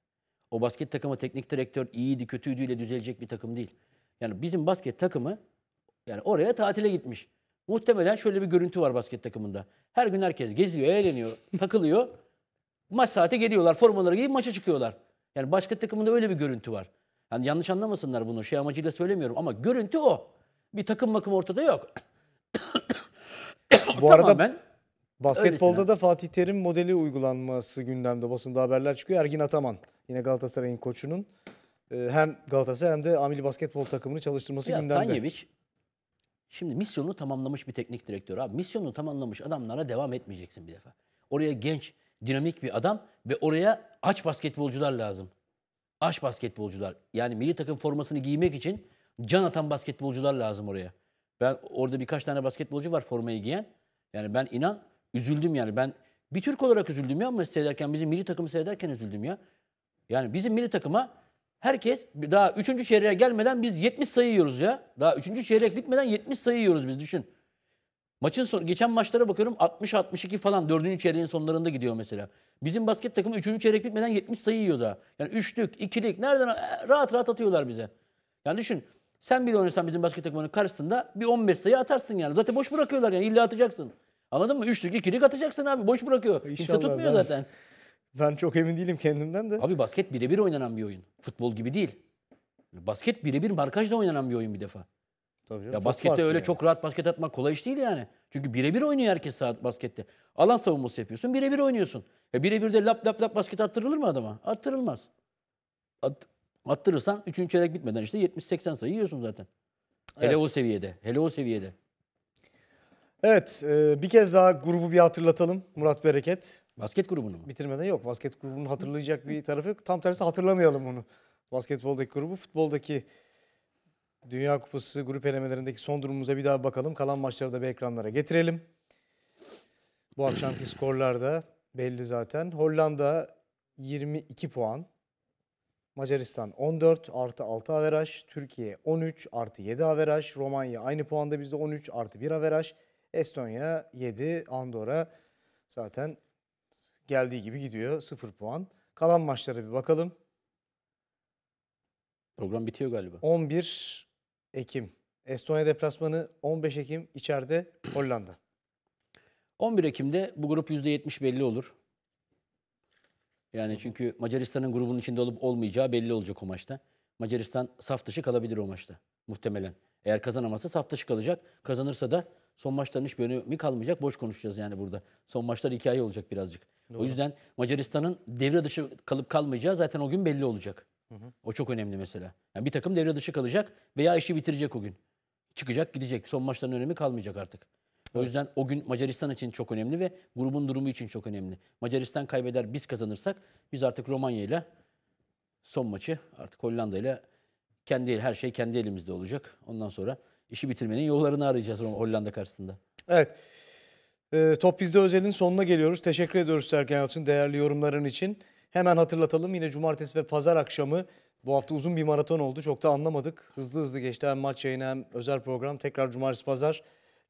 O basket takımı teknik direktör iyiydi kötüydüyle düzelecek bir takım değil. Yani bizim basket takımı yani oraya tatile gitmiş. Muhtemelen şöyle bir görüntü var basket takımında. Her gün herkes geziyor, eğleniyor, takılıyor. Maç saati geliyorlar, formaları giyip maça çıkıyorlar. Yani basket takımında öyle bir görüntü var. Yani yanlış anlamasınlar bunu şey amacıyla söylemiyorum ama görüntü o. Bir takım makım ortada yok. Bu arada ben basketbolda öylesine. da Fatih Terim modeli uygulanması gündemde basında haberler çıkıyor. Ergin Ataman Yine Galatasaray'ın koçunun e, hem Galatasaray hem de Amili Basketbol takımını çalıştırması ya, gündemde. Tanyeviç şimdi misyonunu tamamlamış bir teknik direktör abi. Misyonunu tamamlamış adamlara devam etmeyeceksin bir defa. Oraya genç, dinamik bir adam ve oraya aç basketbolcular lazım. Aç basketbolcular. Yani milli takım formasını giymek için can atan basketbolcular lazım oraya. Ben orada birkaç tane basketbolcu var formayı giyen. Yani ben inan üzüldüm yani. Ben bir Türk olarak üzüldüm ya ama seyrederken, bizim milli takımı seyrederken üzüldüm ya. Yani bizim milli takıma herkes daha 3. çeyreğe gelmeden biz 70 sayıyoruz ya. Daha 3. çeyrek bitmeden 70 sayıyoruz biz düşün. Maçın son, geçen maçlara bakıyorum 60-62 falan 4. çeyreğin sonlarında gidiyor mesela. Bizim basket takımı 3. çeyrek bitmeden 70 sayıyor yiyor daha. Yani üçlük, ikilik nereden e, rahat rahat atıyorlar bize. Yani düşün sen bile oynasan bizim basket takımının karşısında bir 15 sayı atarsın yani. Zaten boş bırakıyorlar yani illa atacaksın. Anladın mı? Üçlük, ikilik atacaksın abi. Boş bırakıyor. İnşallah Kimse tutmuyor ben... zaten. Ben çok emin değilim kendimden de. Abi basket birebir oynanan bir oyun. Futbol gibi değil. Basket birebir markajla oynanan bir oyun bir defa. Tabii canım, ya baskette öyle yani. çok rahat basket atmak kolay iş değil yani. Çünkü birebir oynuyor herkes saat baskette. Alan savunması yapıyorsun, birebir oynuyorsun. Ya birebir de lap lap lap basket attırılır mı adama? Attırılmaz. At, attırırsan 3. çeyrek bitmeden işte 70-80 sayı yiyorsun zaten. Evet. Hele o seviyede. Hele o seviyede. Evet e, bir kez daha grubu bir hatırlatalım. Murat Bereket. Basket grubunu mu? Bitirmeden yok. Basket grubunu hatırlayacak bir tarafı yok. Tam tersi hatırlamayalım onu. Basketboldaki grubu, futboldaki Dünya Kupası grup elemelerindeki son durumumuza bir daha bakalım. Kalan maçları da bir ekranlara getirelim. Bu akşamki skorlar da belli zaten. Hollanda 22 puan. Macaristan 14 artı 6 averaj. Türkiye 13 artı 7 averaj. Romanya aynı puanda bizde 13 artı 1 averaj. Estonya 7, Andorra zaten geldiği gibi gidiyor 0 puan. Kalan maçlara bir bakalım. Program bitiyor galiba. 11 Ekim. Estonya deplasmanı 15 Ekim içeride Hollanda. 11 Ekim'de bu grup %70 belli olur. Yani çünkü Macaristan'ın grubun içinde olup olmayacağı belli olacak o maçta. Macaristan saf dışı kalabilir o maçta muhtemelen. Eğer kazanamazsa saf dışı kalacak. Kazanırsa da Son maçtan hiçbir önemi kalmayacak. Boş konuşacağız yani burada. Son maçlar hikaye olacak birazcık. Doğru. O yüzden Macaristan'ın devre dışı kalıp kalmayacağı zaten o gün belli olacak. Hı hı. O çok önemli mesela. Yani bir takım devre dışı kalacak veya işi bitirecek o gün. Çıkacak gidecek. Son maçların önemi kalmayacak artık. O yüzden o gün Macaristan için çok önemli ve grubun durumu için çok önemli. Macaristan kaybeder biz kazanırsak biz artık Romanya ile son maçı artık Hollanda ile kendi her şey kendi elimizde olacak. Ondan sonra işi bitirmenin yollarını arayacağız Hollanda karşısında. Evet. E, Top Bizde Özel'in sonuna geliyoruz. Teşekkür ediyoruz Serkan Yalçın değerli yorumların için. Hemen hatırlatalım yine cumartesi ve pazar akşamı bu hafta uzun bir maraton oldu. Çok da anlamadık. Hızlı hızlı geçti hem maç yayını hem özel program. Tekrar cumartesi pazar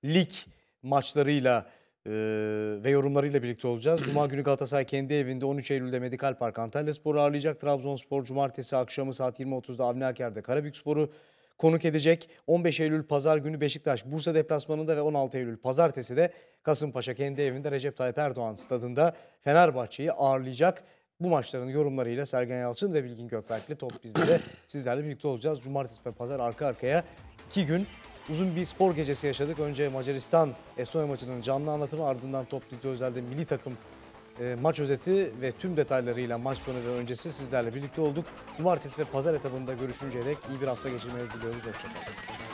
lig maçlarıyla e, ve yorumlarıyla birlikte olacağız. Cuma günü Galatasaray kendi evinde 13 Eylül'de Medikal Park Antalya Spor'u ağırlayacak. Trabzonspor cumartesi akşamı saat 20.30'da Avni Aker'de Karabük Spor'u konuk edecek. 15 Eylül Pazar günü Beşiktaş Bursa deplasmanında ve 16 Eylül Pazartesi de Kasımpaşa kendi evinde Recep Tayyip Erdoğan stadında Fenerbahçe'yi ağırlayacak. Bu maçların yorumlarıyla Sergen Yalçın ve Bilgin Gökberk'le Top Biz'de de sizlerle birlikte olacağız. Cumartesi ve Pazar arka arkaya iki gün uzun bir spor gecesi yaşadık. Önce Macaristan Estonya maçının canlı anlatımı ardından Top Biz'de özelde milli takım ee, maç özeti ve tüm detaylarıyla maç sonu ve öncesi sizlerle birlikte olduk. Cumartesi ve pazar etabında görüşünceye dek iyi bir hafta geçirmenizi diliyoruz. Hoşçakalın.